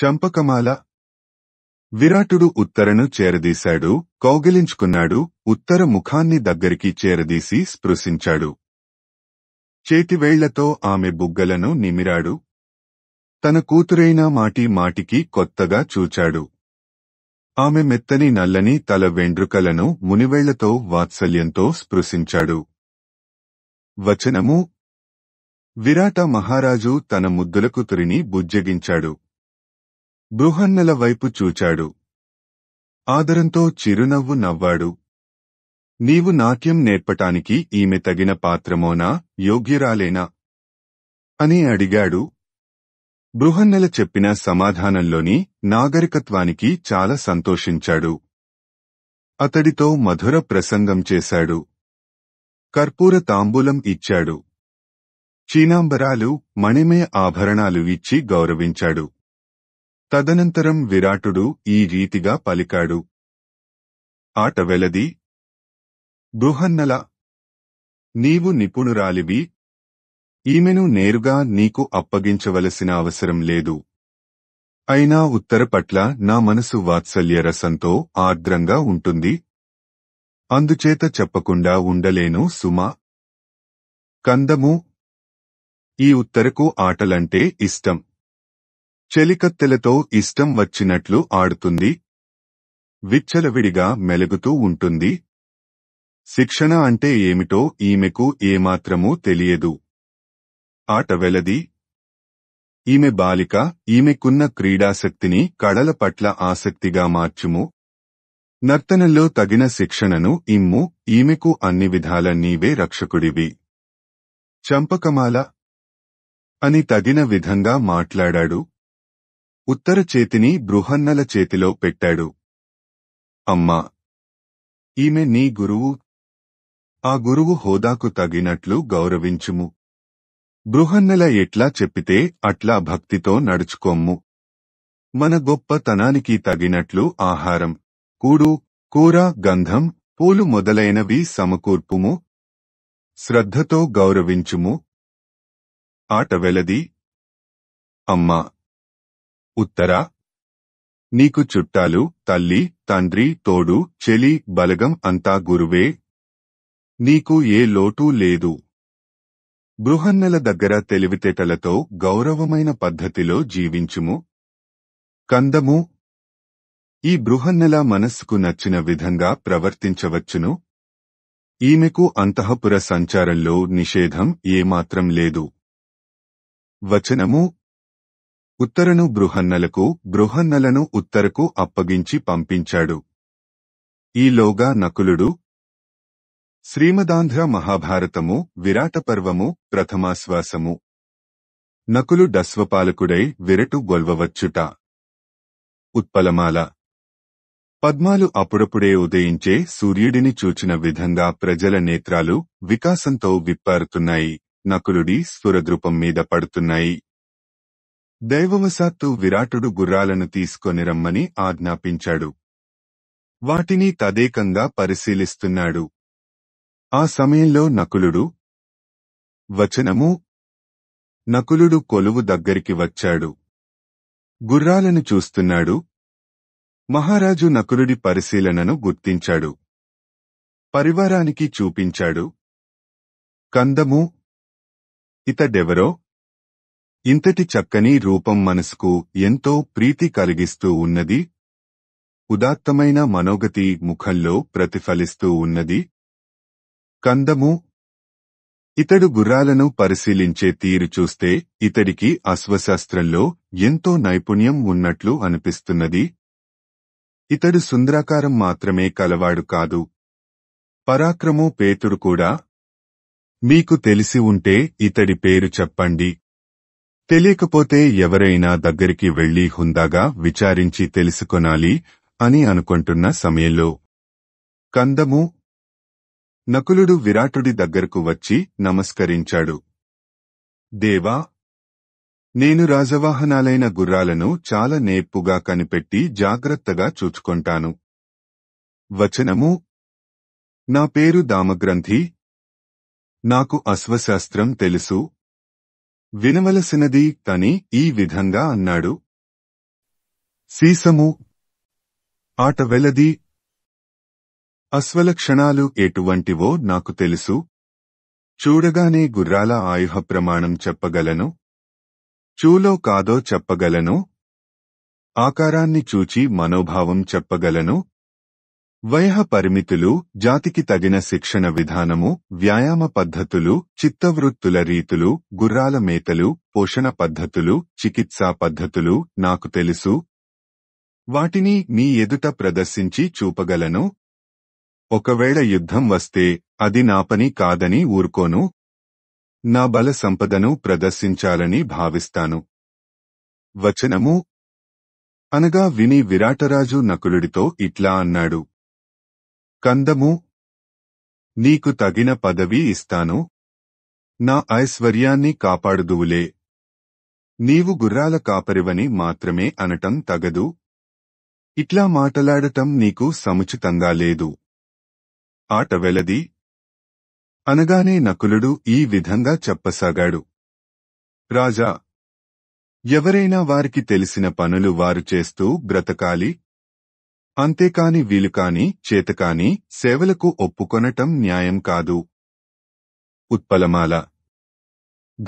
చంపకమాల విరాటుడు ఉత్తరను చేరదీశాడు కౌగిలించుకున్నాడు ఉత్తర ముఖాన్ని దగ్గరికి చేరదీసి స్పృశించాడు చేతివేళ్లతో ఆమె బుగ్గలను నిమిరాడు తన కూతురైన మాటి మాటికి కొత్తగా చూచాడు ఆమె మెత్తని నల్లని తల వెండ్రుకలను మునివేళ్లతో వాత్సల్యంతో స్పృశించాడు వచనము విరాట మహారాజు తన ముద్దుల తురిని బుజ్జగించాడు బృహన్నల వైపు చూచాడు ఆదరంతో చిరునవ్వు నవ్వాడు నీవు నాట్యం నేర్పటానికి ఈమె తగిన పాత్రమోనా యోగ్యురాలేనా అని అడిగాడు బృహన్నెల చెప్పిన సమాధానంలోని నాగరికత్వానికి చాలా సంతోషించాడు అతడితో మధుర ప్రసంగం చేశాడు కర్పూర తాంబూలం ఇచ్చాడు చీనాంబరాలు మణిమే ఆభరణాలు ఇచ్చి గౌరవించాడు తదనంతరం విరాటుడు ఈ రీతిగా పలికాడు ఆట వెలది బృహన్నల నీవు నిపుణురాలివి ఈమెను నేరుగా నీకు అప్పగించవలసిన అవసరం లేదు అయినా ఉత్తర పట్ల నా మనసు వాత్సల్య రసంతో ఆర్ద్రంగా ఉంటుంది అందుచేత చెప్పకుండా ఉండలేను సుమా కందము ఈ ఉత్తరకు ఆటలంటే ఇష్టం చెలికత్తెలతో ఇష్టం వచ్చినట్లు ఆడుతుంది విచ్చలవిడిగా మెలుగుతూ ఉంటుంది శిక్షణ అంటే ఏమిటో ఈమెకు ఏమాత్రమూ తెలియదు ఆట వెలది ఈమె బాలిక ఈమెకున్న క్రీడాశక్తిని కడల పట్ల ఆసక్తిగా మార్చుము నర్తనంలో తగిన శిక్షణను ఇమ్ము ఈమెకు అన్ని విధాల నీవే రక్షకుడివి చంపకమాల అని తగిన విధంగా మాట్లాడాడు ఉత్తర చేతిని బృహన్నల చేతిలో పెట్టాడు అమ్మా ఈమె నీ గురువు ఆ గురువు హోదాకు తగినట్లు గౌరవించుము బృహన్నెల ఎట్లా చెప్పితే అట్లా భక్తితో నడుచుకోమ్ము మన గొప్పతనానికి తగినట్లు ఆహారం కూడు కూర గంధం పూలు మొదలైనవి సమకూర్పుము శ్రద్ధతో గౌరవించుము ఆట వెలది అమ్మా ఉత్తరా నీకు చుట్టాలు తల్లి తండ్రి తోడు చెలి బలగం అంతా గురువే నీకు ఏ లోటు లేదు బృహన్నెల దగ్గర తెలివితేటలతో గౌరవమైన పద్ధతిలో జీవించుము కందము ఈ బృహన్నెల మనస్సుకు నచ్చిన విధంగా ప్రవర్తించవచ్చును ఈమెకు అంతఃపుర సంచారంలో నిషేధం ఏమాత్రం లేదు వచనము ఉత్తరను బృహన్నలకు బృహన్నలను ఉత్తరకు అప్పగించి పంపించాడు ఈలోగా నకులుడు శ్రీమదాంధ్ర మహాభారతము విరాటపర్వము ప్రథమాశ్వాసము నకులు డస్వపాలకుడై విరటు గొల్వవచ్చుట ఉత్పలమాల పద్మాలు అప్పుడప్పుడే ఉదయించే సూర్యుడిని చూచిన విధంగా ప్రజల నేత్రాలు వికాసంతో విప్పారుతున్నాయి నకులుడి స్ఫురద్రూపం మీద పడుతున్నాయి దైవవశాత్తు విరాటుడు గుర్రాలను తీసుకొని రమ్మని ఆజ్ఞాపించాడు వాటిని తదేకంగా పరిశీలిస్తున్నాడు ఆ సమయంలో నకులుడు వచనము నకులుడు కొలువు దగ్గరికి వచ్చాడు గుర్రాలను చూస్తున్నాడు మహారాజు నకులుడి పరిశీలనను గుర్తించాడు పరివారానికి చూపించాడు కందము ఇతడెవరో ఇంతటి చక్కని రూపం మనసుకు ఎంతో ప్రీతి కలిగిస్తూ ఉన్నది ఉదాత్తమైన మనోగతి ముఖంలో ప్రతిఫలిస్తూ ఉన్నది కందము ఇతడు గుర్రాలను పరిశీలించే తీరు చూస్తే ఇతడికి అశ్వశాస్త్రంలో ఎంతో నైపుణ్యం ఉన్నట్లు అనిపిస్తున్నది ఇతడు సుందరాకారం మాత్రమే కలవాడు కాదు పరాక్రమో పేతుడు కూడా మీకు తెలిసి ఉంటే ఇతడి పేరు చెప్పండి తెలియకపోతే ఎవరైనా దగ్గరికి వెళ్లి హుందాగా విచారించి తెలుసుకొనాలి అని అనుకుంటున్న సమయంలో కందము నకులుడు విరాటుడి దగ్గరకు వచ్చి నమస్కరించాడు దేవా నేను రాజవాహనాలైన గుర్రాలను చాలా నేర్పుగా కనిపెట్టి జాగ్రత్తగా చూచుకుంటాను వచనము నా పేరు దామగ్రంథి నాకు అశ్వశాస్త్రం తెలుసు వినవలసినది అని ఈ విధంగా అన్నాడు సీసము ఆట వెలది అశ్వలక్షణాలు ఎటువంటివో నాకు తెలుసు చూడగానే గుర్రాల ఆయుహ ప్రమాణం చెప్పగలను చూలో కాదో చెప్పగలను ఆకారాన్ని చూచి మనోభావం చెప్పగలను వయహ పరిమితులు జాతికి తగిన శిక్షణ విధానము వ్యాయామ పద్ధతులు చిత్తవృత్తుల రీతులు గుర్రాల మేతలు పోషణ పద్ధతులు చికిత్సా పద్ధతులు నాకు తెలుసు వాటిని నీ ఎదుట ప్రదర్శించి చూపగలను ఒకవేళ యుద్ధం వస్తే అది నా పని కాదని ఊరుకోను నా బల సంపదను ప్రదర్శించాలని భావిస్తాను వచనము అనగా విని విరాటరాజు నకులుడితో ఇట్లా అన్నాడు కందము నీకు తగిన పదవి ఇస్తాను నా ఐశ్వర్యాన్ని కాపాడుదువులే నీవు గుర్రాల కాపరివని మాత్రమే అనటం తగదు ఇట్లా మాటలాడటం నీకు సముచితంగా లేదు ఆట వెలది అనగానే నకులుడు ఈ విధంగా చెప్పసాగాడు రాజా ఎవరైనా వారికి తెలిసిన పనులు వారు చేస్తూ బ్రతకాలి అంతేకాని వీలుకాని చేతకాని సేవలకు ఒప్పుకొనటం న్యాయం కాదు ఉత్పలమాల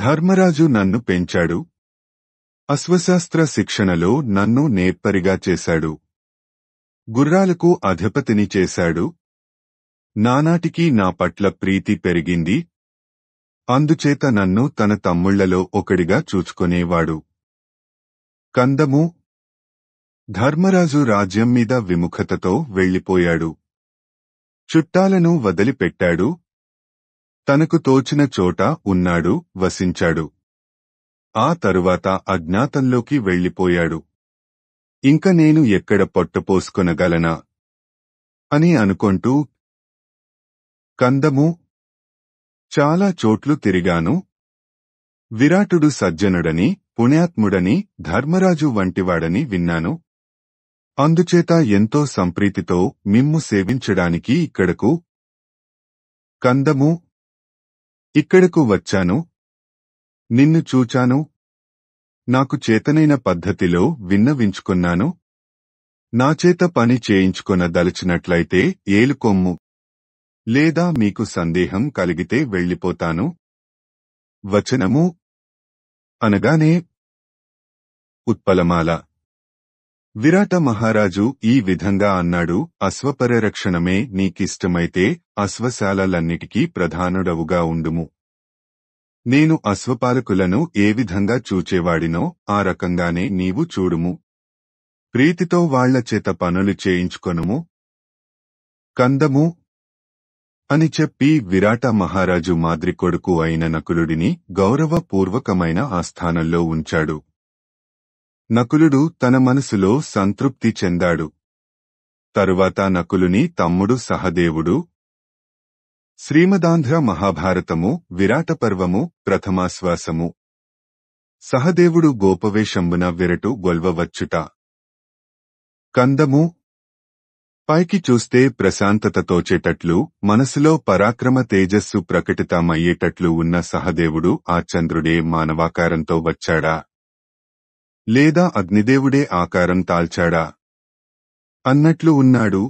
ధర్మరాజు నన్ను పెంచాడు అశ్వశాస్త్ర శిక్షణలో నన్ను నేర్పరిగా చేశాడు గుర్రాలకు అధిపతిని చేశాడు నానాటికి నా పట్ల ప్రీతి పెరిగింది అందుచేత నన్ను తన తమ్ముళ్లలో ఒకడిగా చూచుకునేవాడు కందము ధర్మరాజు రాజ్యం మీద విముఖతతో వెళ్లిపోయాడు చుట్టాలను వదిలిపెట్టాడు తనకు తోచిన చోట ఉన్నాడు వసించాడు ఆ తరువాత అజ్ఞాతంలోకి వెళ్లిపోయాడు ఇంక నేను ఎక్కడ పొట్టపోసుకొనగలనా అని అనుకుంటూ కందము చాలా చోట్లు తిరిగాను విరాటుడు సజ్జనుడని పుణ్యాత్ముడని ధర్మరాజు వంటివాడని విన్నాను అందుచేత ఎంతో సంప్రీతితో మిమ్ము సేవించడానికి ఇక్కడకు కందము ఇక్కడకు వచ్చాను నిన్ను చూచాను నాకు చేతనైన పద్ధతిలో విన్నవించుకున్నాను నాచేత పని చేయించుకున్న దలచినట్లయితే ఏలుకొమ్ము లేదా మీకు సందేహం కలిగితే వెళ్ళిపోతాను వచనము అనగానే ఉత్పలమాల విరాట మహారాజు ఈ విధంగా అన్నాడు అశ్వపరరక్షణమే నీకిష్టమైతే అశ్వశాలలన్నిటికీ ప్రధానుడవుగా ఉండుము నేను అశ్వపాలకులను ఏ విధంగా చూచేవాడినో ఆ రకంగానే నీవు చూడుము ప్రీతితో చేత పనులు చేయించుకొనుము కందము అని చెప్పి విరాట మహారాజు మాద్రి కొడుకు అయిన నకులుడిని గౌరవపూర్వకమైన ఆస్థానంలో ఉంచాడు నకులుడు తన మనసులో సంతృప్తి చెందాడు తరువాత నకులుని తమ్ముడు సహదేవుడు శ్రీమదాంధ్ర మహాభారతము విరాట పర్వము ప్రథమాశ్వాసము సహదేవుడు గోపవేషంబున విరటు గొల్వవచ్చుట కందము పైకి చూస్తే ప్రశాంతత తోచేటట్లు మనసులో పరాక్రమ తేజస్సు ప్రకటితమయ్యేటట్లు ఉన్న సహదేవుడు ఆ చంద్రుడే మానవాకారంతో వచ్చాడా లేదా అగ్నిదేవుడే ఆకారం తాల్చాడా అన్నట్లు ఉన్నాడు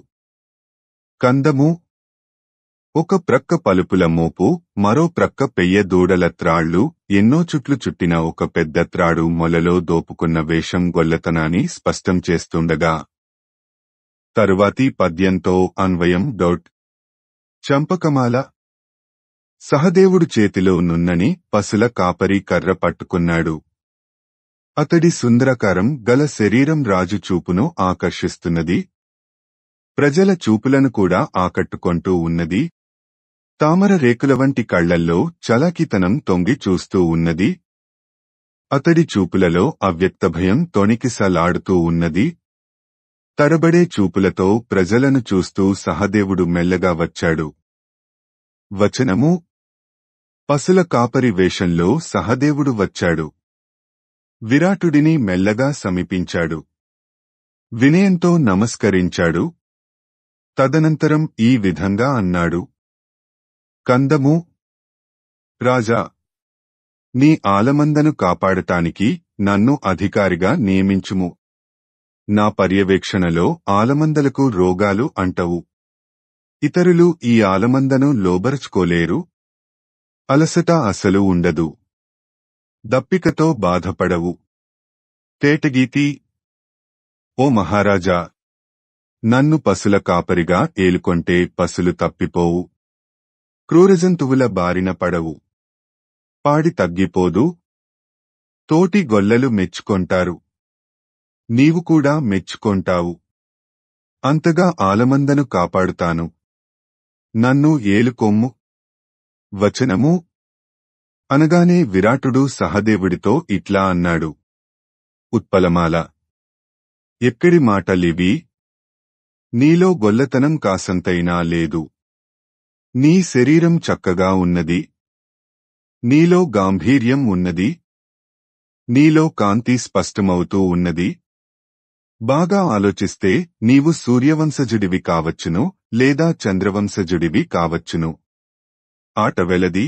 కందము ఒక ప్రక్క పలుపుల మోపు మరో ప్రక్క పెయ్య దూడల త్రాళ్లు ఎన్నో చుట్లు చుట్టిన ఒక పెద్ద త్రాడు మొలలో దోపుకున్న వేషం గొల్లతనాన్ని స్పష్టం చేస్తుండగా తరువాతి పద్యంతో అన్వయం డౌట్ చంపకమాల సహదేవుడు చేతిలో నున్నని పసుల కాపరి కర్ర పట్టుకున్నాడు అతడి సుందరకారం గల శరీరం రాజు చూపును ఆకర్షిస్తున్నది ప్రజల చూపులను కూడా ఆకట్టుకొంటూ ఉన్నది తామర రేకుల వంటి కళ్లల్లో చలాకితనం తొంగి చూస్తూ ఉన్నది అతడి చూపులలో అవ్యక్త భయం తొణికిసలాడుతూ ఉన్నది తరబడే చూపులతో ప్రజలను చూస్తూ సహదేవుడు మెల్లగా వచ్చాడు వచనము పసుల కాపరి వేషంలో సహదేవుడు వచ్చాడు విరాటుడిని మెల్లగా సమీపించాడు వినయంతో నమస్కరించాడు తదనంతరం ఈ విధంగా అన్నాడు కందము రాజా నీ ఆలమందను కాపాడటానికి నన్ను అధికారిగా నియమించుము నా పర్యవేక్షణలో ఆలమందలకు రోగాలు అంటవు ఇతరులు ఈ ఆలమందను లోబరుచుకోలేరు అలసట అసలు ఉండదు దప్పికతో బాధపడవు తేటగీతి ఓ మహారాజా నన్ను పసుల కాపరిగా ఏలుకొంటే పసులు తప్పిపోవు క్రూరజంతువుల బారిన పడవు పాడి తగ్గిపోదు తోటి గొల్లలు మెచ్చుకొంటారు నీవు కూడా మెచ్చుకొంటావు అంతగా ఆలమందను కాపాడుతాను నన్ను ఏలుకొమ్ము వచనము అనగానే విరాటుడు సహదేవుడితో ఇట్లా అన్నాడు ఉత్పలమాల ఎక్కడి మాటలివి నీలో గొల్లతనం కాసంతైనా లేదు నీ శరీరం చక్కగా ఉన్నది నీలో గాంభీర్యం ఉన్నది నీలో కాంతి స్పష్టమవుతూ ఉన్నది బాగా ఆలోచిస్తే నీవు సూర్యవంశజుడివి కావచ్చును లేదా చంద్రవంశజుడివి కావచ్చును ఆటవెలది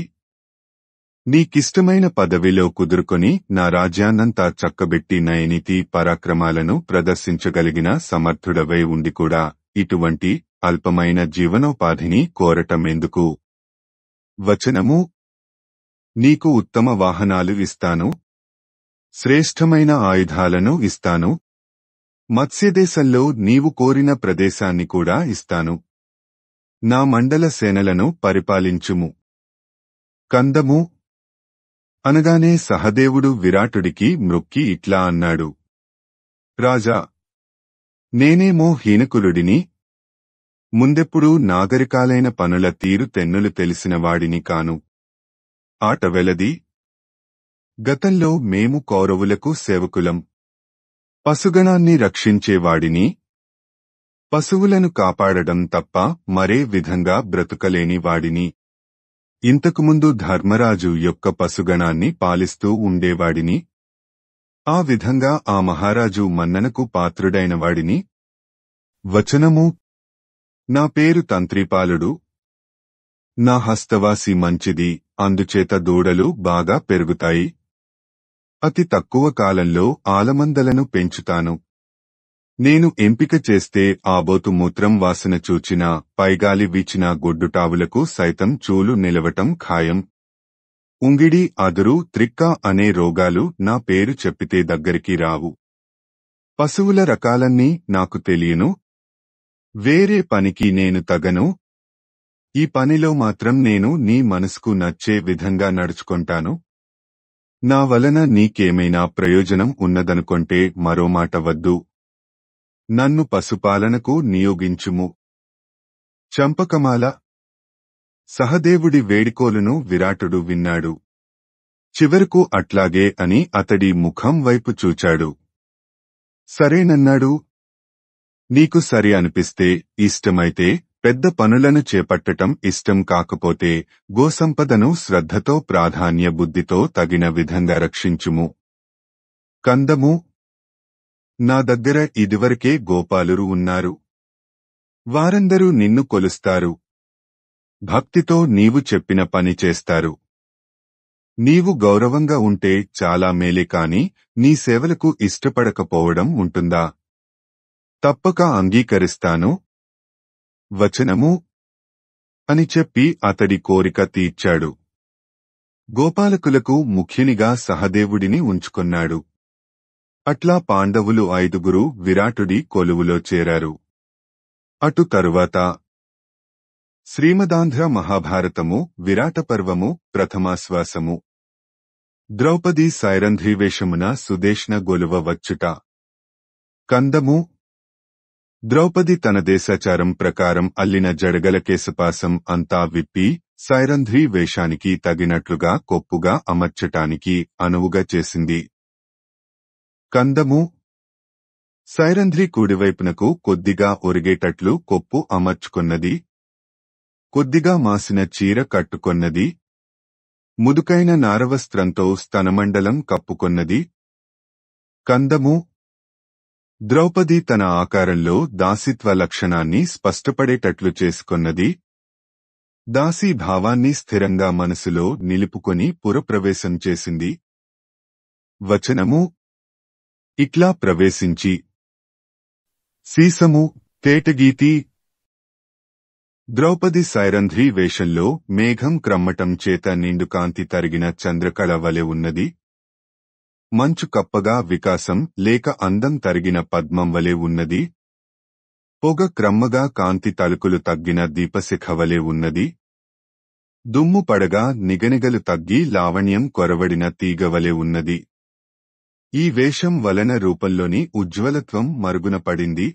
నీకిష్టమైన పదవిలో కుదుర్కొని నా రాజ్యాన్నంతా చక్కబెట్టి నయనీతి పరాక్రమాలను ప్రదర్శించగలిగిన సమర్థుడవై ఉండి కూడా ఇటువంటి అల్పమైన జీవనోపాధిని కోరటమెందుకు వచనము నీకు ఉత్తమ వాహనాలు ఇస్తాను శ్రేష్టమైన ఆయుధాలను ఇస్తాను మత్స్యదేశంలో నీవు కోరిన ప్రదేశాన్ని కూడా ఇస్తాను నా మండల సేనలను పరిపాలించుము కందము అనగానే సహదేవుడు విరాటుడికి మృక్కి ఇట్లా అన్నాడు రాజా నేనేమో హీనకులుడిని ముందెప్పుడూ నాగరికాలైన పనుల తీరు తెన్నులు తెలిసిన వాడిని కాను ఆటవెలది గతంలో మేము కౌరవులకు సేవకులం పశుగణాన్ని రక్షించేవాడిని పశువులను కాపాడడం తప్ప మరే విధంగా బ్రతుకలేని వాడిని ఇంతకుముందు ధర్మరాజు యొక్క పసుగణాన్ని పాలిస్తూ ఉండేవాడిని ఆ విధంగా ఆ మహారాజు మన్ననకు పాత్రుడైనవాడిని వచనము నా పేరు తంత్రిపాలుడు నా హస్తవాసి మంచిది అందుచేత దూడలు బాగా పెరుగుతాయి అతి తక్కువ కాలంలో ఆలమందలను పెంచుతాను నేను ఎంపిక చేస్తే ఆ బోతు మూత్రం వాసన చూచినా పైగాలి వీచిన గొడ్డుటావులకు సైతం చూలు నిలవటం ఖాయం ఉంగిడి అదురు త్రిక్క అనే రోగాలు నా పేరు చెప్పితే దగ్గరికి రావు పశువుల రకాలన్నీ నాకు తెలియను వేరే పనికి నేను తగను ఈ పనిలో మాత్రం నేను నీ మనసుకు నచ్చే విధంగా నడుచుకుంటాను నా వలన నీకేమైనా ప్రయోజనం ఉన్నదనుకుంటే మరో మాట వద్దు నన్ను పశుపాలనకు నియోగించుము చంపకమాల సహదేవుడి వేడుకోలును విరాటుడు విన్నాడు చివరకు అట్లాగే అని అతడి ముఖం వైపు చూచాడు సరేనన్నాడు నీకు సరి అనిపిస్తే ఇష్టమైతే పెద్ద పనులను చేపట్టటం ఇష్టం కాకపోతే గోసంపదను శ్రద్ధతో ప్రాధాన్య బుద్ధితో తగిన విధంగా రక్షించుము కందము నా దగ్గర ఇదివరకే గోపాలురు ఉన్నారు వారందరూ నిన్ను కొలుస్తారు భక్తితో నీవు చెప్పిన పని చేస్తారు నీవు గౌరవంగా ఉంటే చాలా మేలే కాని నీ సేవలకు ఇష్టపడకపోవడం ఉంటుందా తప్పక అంగీకరిస్తాను వచనము అని చెప్పి అతడి కోరిక తీర్చాడు గోపాలకులకు ముఖ్యునిగా సహదేవుడిని ఉంచుకున్నాడు అట్లా పాండవులు ఐదుగురు విరాటుడి కొలువులో చేరారు అటు తరువాత శ్రీమదాంధ్ర మహాభారతము విరాటపర్వము ప్రథమాశ్వాసము ద్రౌపది సైరంధ్రీవేషమున సుదేష్ణ గొలువ వచ్చుట కందము ద్రౌపది తన దేశాచారం ప్రకారం అల్లిన జడగల కేశపాసం అంతా విప్పి సైరంధ్రీ వేషానికి తగినట్లుగా కొప్పుగా అమర్చటానికి అనువుగా చేసింది కందము సైరంధ్రి కుడివైపునకు కొద్దిగా ఒరిగేటట్లు కొప్పు అమర్చుకున్నది కొద్దిగా మాసిన చీర కట్టుకొన్నది ముదుకైన నారవస్త్రంతో స్తనమండలం కప్పుకొన్నది కందము ద్రౌపది తన ఆకారంలో దాసిత్వ లక్షణాన్ని స్పష్టపడేటట్లు చేసుకొన్నది దాసి భావాన్ని స్థిరంగా మనసులో నిలుపుకొని పురప్రవేశం చేసింది వచనము ఇట్లా ప్రవేశించి సీసము తేటగీతి ద్రౌపది సైరంధ్రీ వేషంలో మేఘం క్రమ్మటం చేత కాంతి తరిగిన చంద్రకళ వలె ఉన్నది మంచు కప్పగా వికాసం లేక అందం తరిగిన పద్మం వలె ఉన్నది పొగ క్రమ్మగా కాంతి తలుకులు తగ్గిన దీపశిఖ వలె ఉన్నది దుమ్ము పడగా నిగనిగలు తగ్గి లావణ్యం కొరవడిన తీగ వలె ఉన్నది ఈ వేషం వలన రూపంలోని ఉజ్వలత్వం మరుగున పడింది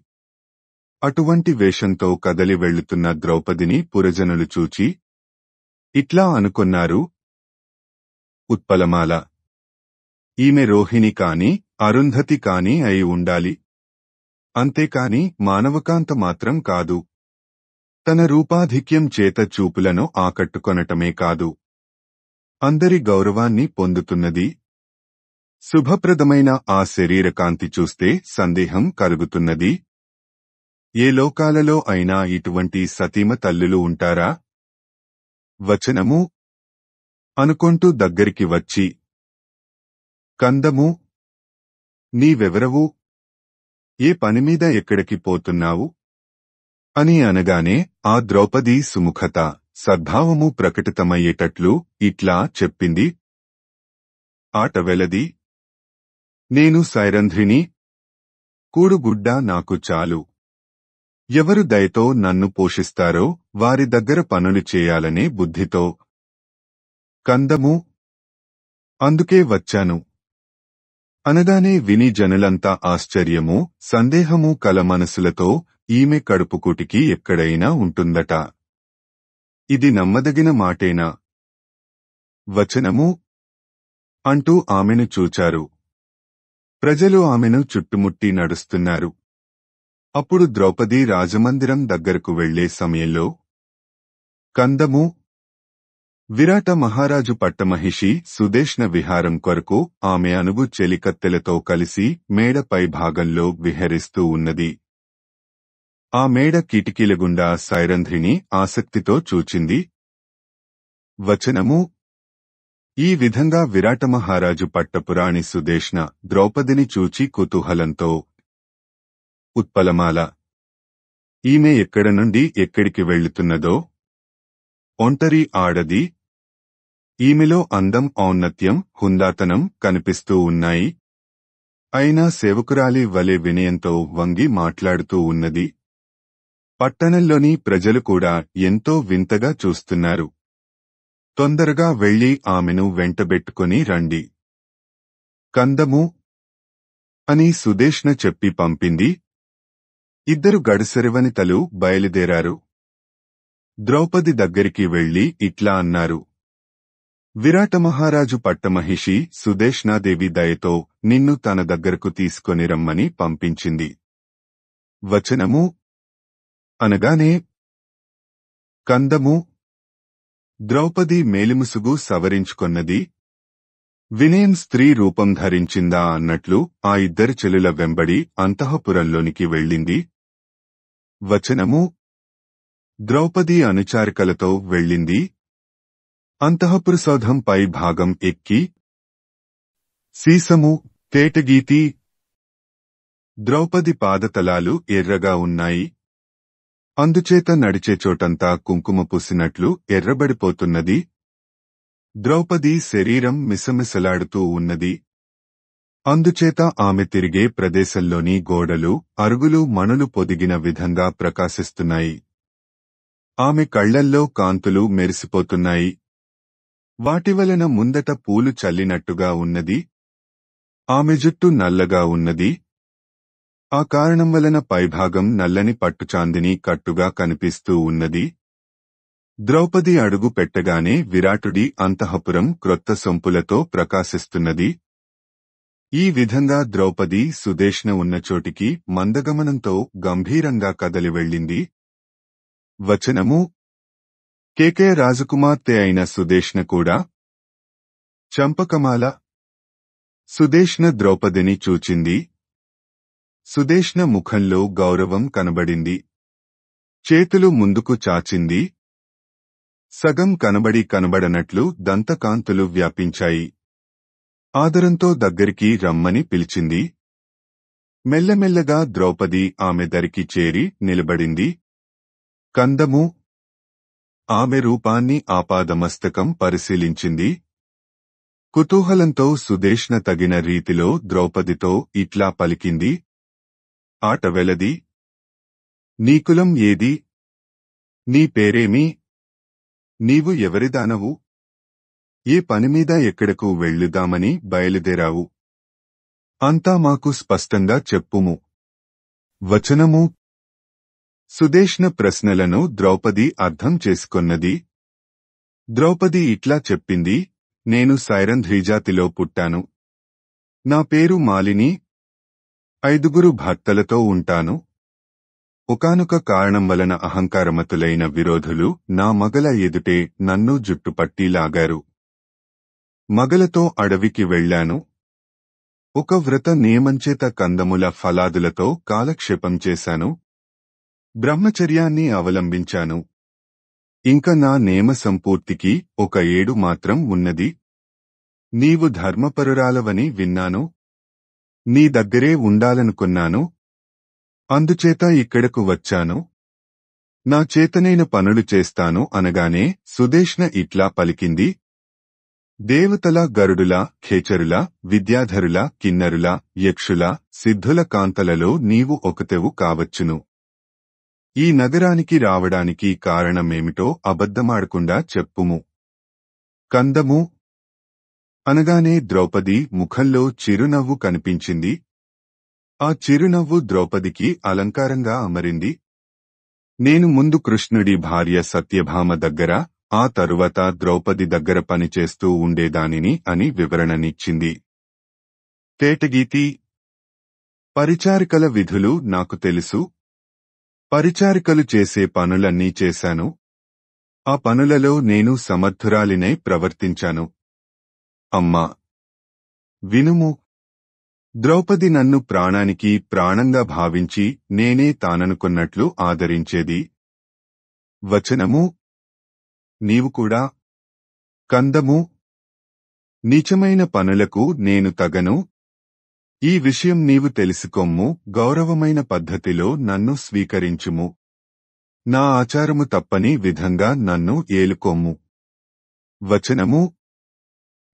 అటువంటి వేషంతో కదలి వెళ్లుతున్న ద్రౌపదిని పురజనులు చూచి ఇట్లా అనుకున్నారు ఉత్పలమాల ఈమె రోహిణి కాని అరుంధతి కాని అయి ఉండాలి అంతేకాని మానవకాంత మాత్రం కాదు తన రూపాధిక్యం చేత చూపులను ఆకట్టుకొనటమే కాదు అందరి గౌరవాన్ని పొందుతున్నది శుభప్రదమైన ఆ శరీర కాంతి చూస్తే సందేహం కలుగుతున్నది ఏ లోకాలలో అయినా ఇటువంటి సతీమ తల్లులు ఉంటారా వచనము అనుకుంటూ దగ్గరికి వచ్చి కందము నీవెవరవు ఏ పనిమీద ఎక్కడికి పోతున్నావు అని అనగానే ఆ ద్రౌపది సుముఖత సద్భావము ప్రకటితమయ్యేటట్లు ఇట్లా చెప్పింది ఆటవెలది నేను సైరంధ్రిని కూడుగుడ్డ నాకు చాలు ఎవరు దయతో నన్ను పోషిస్తారో వారి దగ్గర పనులు చేయాలనే బుద్ధితో కందము అందుకే వచ్చాను అనగానే విని జనులంతా ఆశ్చర్యము సందేహము కల మనసులతో ఈమె కడుపుకుటికి ఎక్కడైనా ఉంటుందట ఇది నమ్మదగిన మాటేనా వచనము అంటూ ఆమెను చూచారు ప్రజలు ఆమెను చుట్టుముట్టి నడుస్తున్నారు అప్పుడు ద్రౌపది రాజమందిరం దగ్గరకు వెళ్లే సమయంలో కందము విరాట మహారాజు పట్టమహిషి సుదేష్ణ విహారం కొరకు ఆమె అనుగు చెలికత్తెలతో కలిసి మేడ భాగంలో విహరిస్తూ ఉన్నది ఆ మేడ కిటికీల గుండా సైరంధ్రిని ఆసక్తితో చూచింది వచనము ఈ విధంగా విరాటమహారాజు పట్టపురాణి సుదేష్ణ ద్రౌపదిని చూచి కుతూహలంతో ఉత్పలమాల ఈమె ఎక్కడ నుండి ఎక్కడికి వెళ్తున్నదో ఒంటరి ఆడది ఈమెలో అందం ఔన్నత్యం హుందాతనం కనిపిస్తూ ఉన్నాయి అయినా సేవకురాలి వలె వినయంతో వంగి మాట్లాడుతూ ఉన్నది పట్టణంలోని ప్రజలు కూడా ఎంతో వింతగా చూస్తున్నారు తొందరగా వెళ్లి ఆమెను వెంటబెట్టుకుని రండి కందము అని సుదేష్ణ చెప్పి పంపింది ఇద్దరు తలు బయలుదేరారు ద్రౌపది దగ్గరికి వెళ్లి ఇట్లా అన్నారు విరాటమహారాజు పట్టమహిషి సుదేష్ణాదేవి దయతో నిన్ను తన దగ్గరకు తీసుకొని రమ్మని పంపించింది వచనము అనగానే కందము ద్రౌపది మేలిముసుగు సవరించుకొన్నది వినయం స్త్రీ రూపం ధరించిందా అన్నట్లు ఆ ఇద్దరు చెలుల వెంబడి అంతఃపురంలోనికి వెళ్ళింది వచనము ద్రౌపది అనుచారికలతో వెళ్ళింది అంతఃపురసౌధం పై భాగం ఎక్కి సీసము తేటగీతి ద్రౌపది పాదతలాలు ఎర్రగా ఉన్నాయి అందుచేత నడిచే చోటంతా కుంకుమ పూసినట్లు ఎర్రబడిపోతున్నది ద్రౌపది శరీరం మిసమిసలాడుతూ ఉన్నది అందుచేత ఆమె తిరిగే ప్రదేశంలోని గోడలు అరుగులు మణులు పొదిగిన విధంగా ప్రకాశిస్తున్నాయి ఆమె కళ్లల్లో కాంతులు మెరిసిపోతున్నాయి వాటివలన ముందట పూలు చల్లినట్టుగా ఉన్నది ఆమె జుట్టు నల్లగా ఉన్నది ఆ కారణం వలన పైభాగం నల్లని పట్టుచాందిని కట్టుగా కనిపిస్తూ ఉన్నది ద్రౌపది అడుగు పెట్టగానే విరాటుడి అంతఃపురం క్రొత్త సొంపులతో ప్రకాశిస్తున్నది ఈ విధంగా ద్రౌపది సుదేష్ణ ఉన్న చోటికి మందగమనంతో గంభీరంగా కదలి వెళ్ళింది వచనము కేకే రాజకుమార్తె అయిన సుదేష్ణ కూడా చంపకమాల సుదేష్ణ ద్రౌపదిని చూచింది సుదేష్ణ ముఖంలో గౌరవం కనబడింది చేతులు ముందుకు చాచింది సగం కనబడి కనబడనట్లు దంతకాంతులు వ్యాపించాయి ఆదరంతో దగ్గరికి రమ్మని పిలిచింది మెల్లమెల్లగా ద్రౌపది ఆమె దరికి చేరి నిలబడింది కందము ఆమె రూపాన్ని ఆపాదమస్తకం పరిశీలించింది కుతూహలంతో సుదేష్ణ తగిన రీతిలో ద్రౌపదితో ఇట్లా పలికింది ఆట వెలది నీ కులం ఏది నీ పేరేమి నీవు ఎవరిదానవు ఏ పనిమీద ఎక్కడకు వెళ్ళుదామని బయలుదేరావు అంతా మాకు స్పష్టంగా చెప్పుము వచనము సుదేష్ణ ప్రశ్నలను ద్రౌపది అర్థం చేసుకొన్నది ద్రౌపది ఇట్లా చెప్పింది నేను సైరంధ్రీజాతిలో పుట్టాను నా పేరు మాలిని ఐదుగురు భర్తలతో ఉంటాను ఒకనొక కారణం వలన అహంకారమతులైన విరోధులు నా మగల ఎదుటే నన్ను జుట్టుపట్టి లాగారు మగలతో అడవికి వెళ్లాను ఒక వ్రత నియమంచేత కందముల ఫలాదులతో కాలక్షేపం చేశాను బ్రహ్మచర్యాన్ని అవలంబించాను ఇంక నా నేమ సంపూర్తికి ఒక ఏడు మాత్రం ఉన్నది నీవు ధర్మపరురాలవని విన్నాను నీ దగ్గరే ఉండాలనుకున్నాను అందుచేత ఇక్కడకు వచ్చాను నా చేతనైన పనులు చేస్తాను అనగానే సుదేష్ణ ఇట్లా పలికింది దేవతల గరుడుల ఖేచరుల విద్యాధరుల కిన్నరుల యక్షుల సిద్ధుల కాంతలలో నీవు ఒకతెవు కావచ్చును ఈ నగరానికి రావడానికి కారణమేమిటో అబద్ధమాడకుండా చెప్పుము కందము అనగానే ద్రౌపది ముఖంలో చిరునవ్వు కనిపించింది ఆ చిరునవ్వు ద్రౌపదికి అలంకారంగా అమరింది నేను ముందు కృష్ణుడి భార్య సత్యభామ దగ్గర ఆ తరువాత ద్రౌపది దగ్గర పనిచేస్తూ ఉండేదానిని అని వివరణనిచ్చింది తేటగీతి పరిచారికల విధులు నాకు తెలుసు పరిచారికలు చేసే పనులన్నీ చేశాను ఆ పనులలో నేను సమర్థురాలినే ప్రవర్తించాను అమ్మా వినుము ద్రౌపది నన్ను ప్రాణానికి ప్రాణంగా భావించి నేనే తాననుకున్నట్లు ఆదరించేది వచనము నీవు కూడా కందము నిజమైన పనులకు నేను తగను ఈ విషయం నీవు తెలుసుకొమ్ము గౌరవమైన పద్ధతిలో నన్ను స్వీకరించుము నా ఆచారము తప్పని విధంగా నన్ను ఏలుకొమ్ము వచనము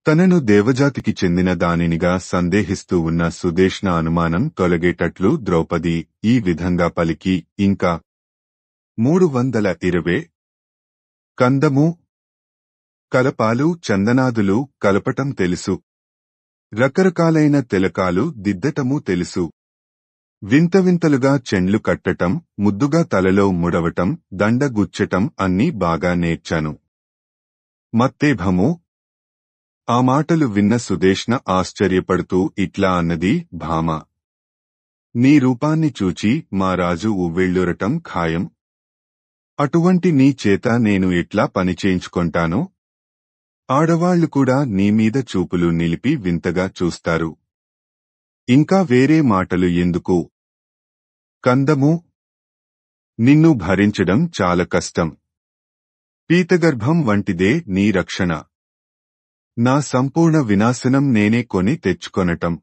తనను దేవజాతికి చెందిన దానినిగా సందేహిస్తూ ఉన్న సుదేష్ణ అనుమానం తొలగేటట్లు ద్రౌపది ఈ విధంగా పలికి ఇంకా మూడు వందల ఇరవై కందము కలపాలు చందనాదులు కలపటం తెలుసు రకరకాలైన తిలకాలు దిద్దటము తెలుసు వింత వింతలుగా చెండ్లు కట్టటం ముద్దుగా తలలో ముడవటం దండగుచ్చటం అన్నీ బాగా నేర్చాను మత్తేభము ఆ మాటలు విన్న సుదేష్ణ ఆశ్చర్యపడుతూ ఇట్లా అన్నది భామ నీ రూపాన్ని చూచి మా రాజు ఉవ్వెళ్ళురటం ఖాయం అటువంటి నీ చేత నేను ఇట్లా పనిచేయించుకుంటాను ఆడవాళ్లు కూడా నీమీద చూపులు నిలిపి వింతగా చూస్తారు ఇంకా వేరే మాటలు ఎందుకు కందము నిన్ను భరించడం చాలా కష్టం పీతగర్భం వంటిదే నీ రక్షణ నా సంపూర్ణ వినాశనం నేనే కొని తెచ్చుకొనటం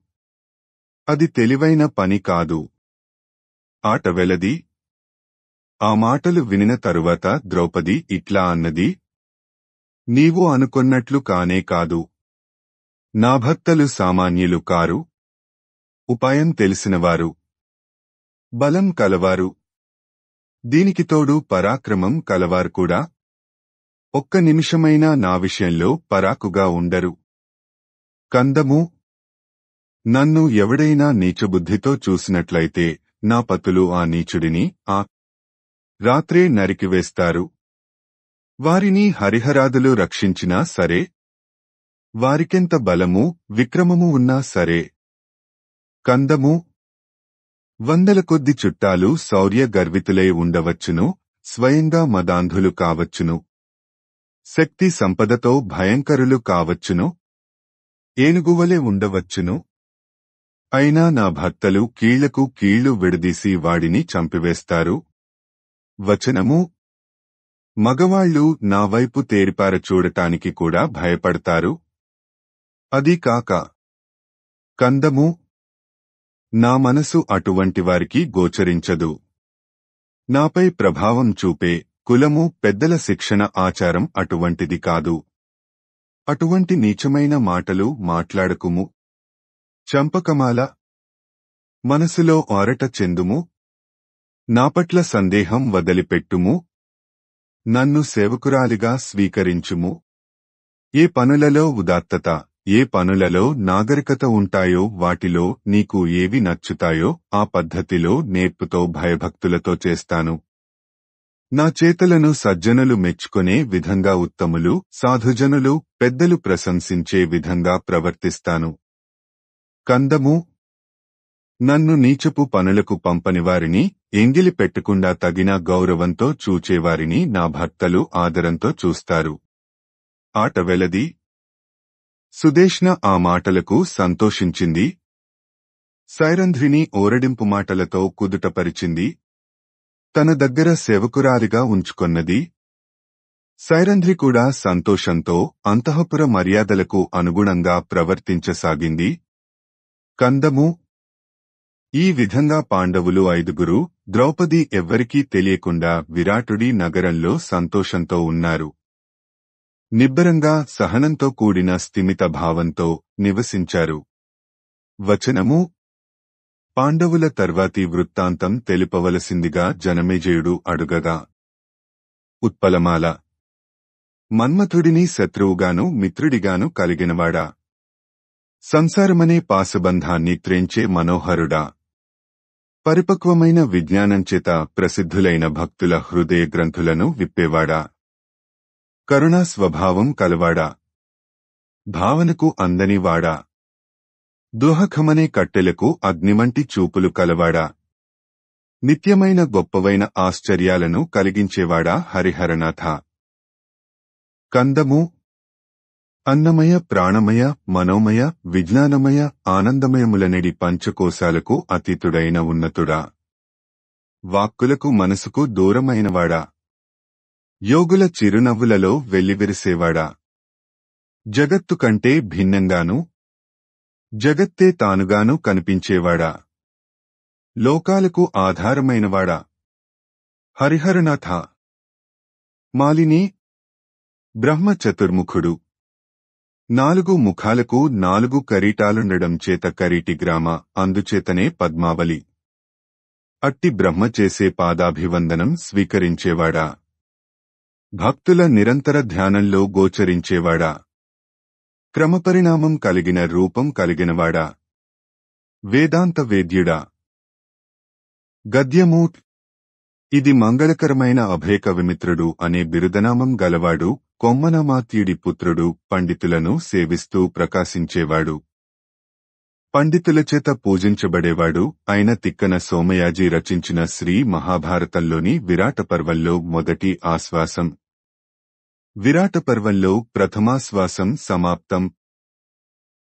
అది తెలివైన పని కాదు ఆట వెలది ఆ మాటలు వినిన తరువాత ద్రౌపది ఇట్లా అన్నది నీవు అనుకొన్నట్లు కానే కాదు నా భక్తలు సామాన్యులు కారు ఉపాయం తెలిసినవారు బలం కలవారు దీనికి తోడు పరాక్రమం కలవారు కూడా ఒక్క నిమిషమైనా నా విషయంలో పరాకుగా ఉండరు కందము నన్ను ఎవడైనా నీచబుద్ధితో చూసినట్లయితే నా పతులు ఆ నీచుడిని ఆ రాత్రే నరికివేస్తారు వారిని హరిహరాదులు రక్షించినా సరే వారికెంత బలము విక్రమము ఉన్నా సరే కందము వందల కొద్ది చుట్టాలు శౌర్య గర్వితులై ఉండవచ్చును స్వయంగా మదాంధులు కావచ్చును శక్తి సంపదతో భయంకరులు కావచ్చును ఏనుగువలే ఉండవచ్చును అయినా నా భర్తలు కీళ్లకు కీళ్లు విడదీసి వాడిని చంపివేస్తారు వచనము మగవాళ్లు నా వైపు తేరిపార చూడటానికి కూడా భయపడతారు అది కాక కందము నా మనసు అటువంటి వారికి గోచరించదు నాపై ప్రభావం చూపే కులము పెద్దల శిక్షణ ఆచారం అటువంటిది కాదు అటువంటి నీచమైన మాటలు మాట్లాడకుము చంపకమాల మనసులో ఆరట చెందుము నాపట్ల సందేహం వదిలిపెట్టుము నన్ను సేవకురాలిగా స్వీకరించుము ఏ పనులలో ఉదాత్తత ఏ పనులలో నాగరికత ఉంటాయో వాటిలో నీకు ఏవి నచ్చుతాయో ఆ పద్ధతిలో నేర్పుతో భయభక్తులతో చేస్తాను నా చేతలను సజ్జనులు మెచ్చుకునే విధంగా ఉత్తములు సాధుజనులు పెద్దలు ప్రశంసించే విధంగా ప్రవర్తిస్తాను కందము నన్ను నీచపు పనులకు వారిని ఎంగిలి పెట్టకుండా తగిన గౌరవంతో చూచేవారిని నా భర్తలు ఆదరంతో చూస్తారు ఆట వెలది సుదేష్ణ ఆ మాటలకు సంతోషించింది సైరంధ్రిని ఓరడింపు మాటలతో కుదుటపరిచింది తన దగ్గర సేవకురాలిగా ఉంచుకొన్నది సైరంధ్రి కూడా సంతోషంతో అంతఃపుర మర్యాదలకు అనుగుణంగా ప్రవర్తించసాగింది కందము ఈ విధంగా పాండవులు ఐదుగురు ద్రౌపది ఎవ్వరికీ తెలియకుండా విరాటుడి నగరంలో సంతోషంతో ఉన్నారు నిబ్బరంగా సహనంతో కూడిన స్థిమిత భావంతో నివసించారు వచనము పాండవుల తర్వాతి వృత్తాంతం తెలుపవలసిందిగా జనమేజయుడు అడుగగా ఉత్పలమాల మన్మథుడిని శత్రువుగాను మిత్రుడిగాను కలిగినవాడా సంసారమనే పాశబంధాన్ని త్రెంచే మనోహరుడా పరిపక్వమైన విజ్ఞానంచేత ప్రసిద్ధులైన భక్తుల హృదయ గ్రంథులను విప్పేవాడా కరుణా స్వభావం కలవాడా భావనకు అందనివాడా దుహఖమనే కట్టెలకు అగ్నిమంటి చూపులు కలవాడా నిత్యమైన గొప్పవైన ఆశ్చర్యాలను కలిగించేవాడా హరిహరనాథ కందము అన్నమయ ప్రాణమయ మనోమయ విజ్ఞానమయ ఆనందమయములనేడి పంచకోశాలకు అతీతుడైన ఉన్నతుడా వాక్కులకు మనసుకు దూరమైనవాడా యోగుల చిరునవ్వులలో వెల్లివిరిసేవాడా జగత్తు కంటే భిన్నంగాను జగత్తే తానుగాను కనిపించేవాడా లోకాలకు ఆధారమైనవాడా హరిహరనాథ మాలిని బ్రహ్మచతుర్ముఖుడు నాలుగు ముఖాలకు నాలుగు కరీటాలుండడం చేత కరీటి గ్రామ అందుచేతనే పద్మావళి అట్టి బ్రహ్మ చేసే పాదాభివందనం స్వీకరించేవాడా భక్తుల నిరంతర ధ్యానంలో గోచరించేవాడా క్రమపరిణామం కలిగిన రూపం కలిగినవాడా వేదాంత వేద్యుడా గద్యమూట్ ఇది మంగళకరమైన అభేక విమిత్రుడు అనే బిరుదనామం గలవాడు కొమ్మనమాత్యుడి పుత్రుడు పండితులను సేవిస్తూ ప్రకాశించేవాడు పండితుల చేత పూజించబడేవాడు అయిన తిక్కన సోమయాజి రచించిన శ్రీ మహాభారతంలోని విరాట పర్వంలో మొదటి ఆశ్వాసం విరాట పర్వంలో ప్రథమాశ్వాసం సమాప్తం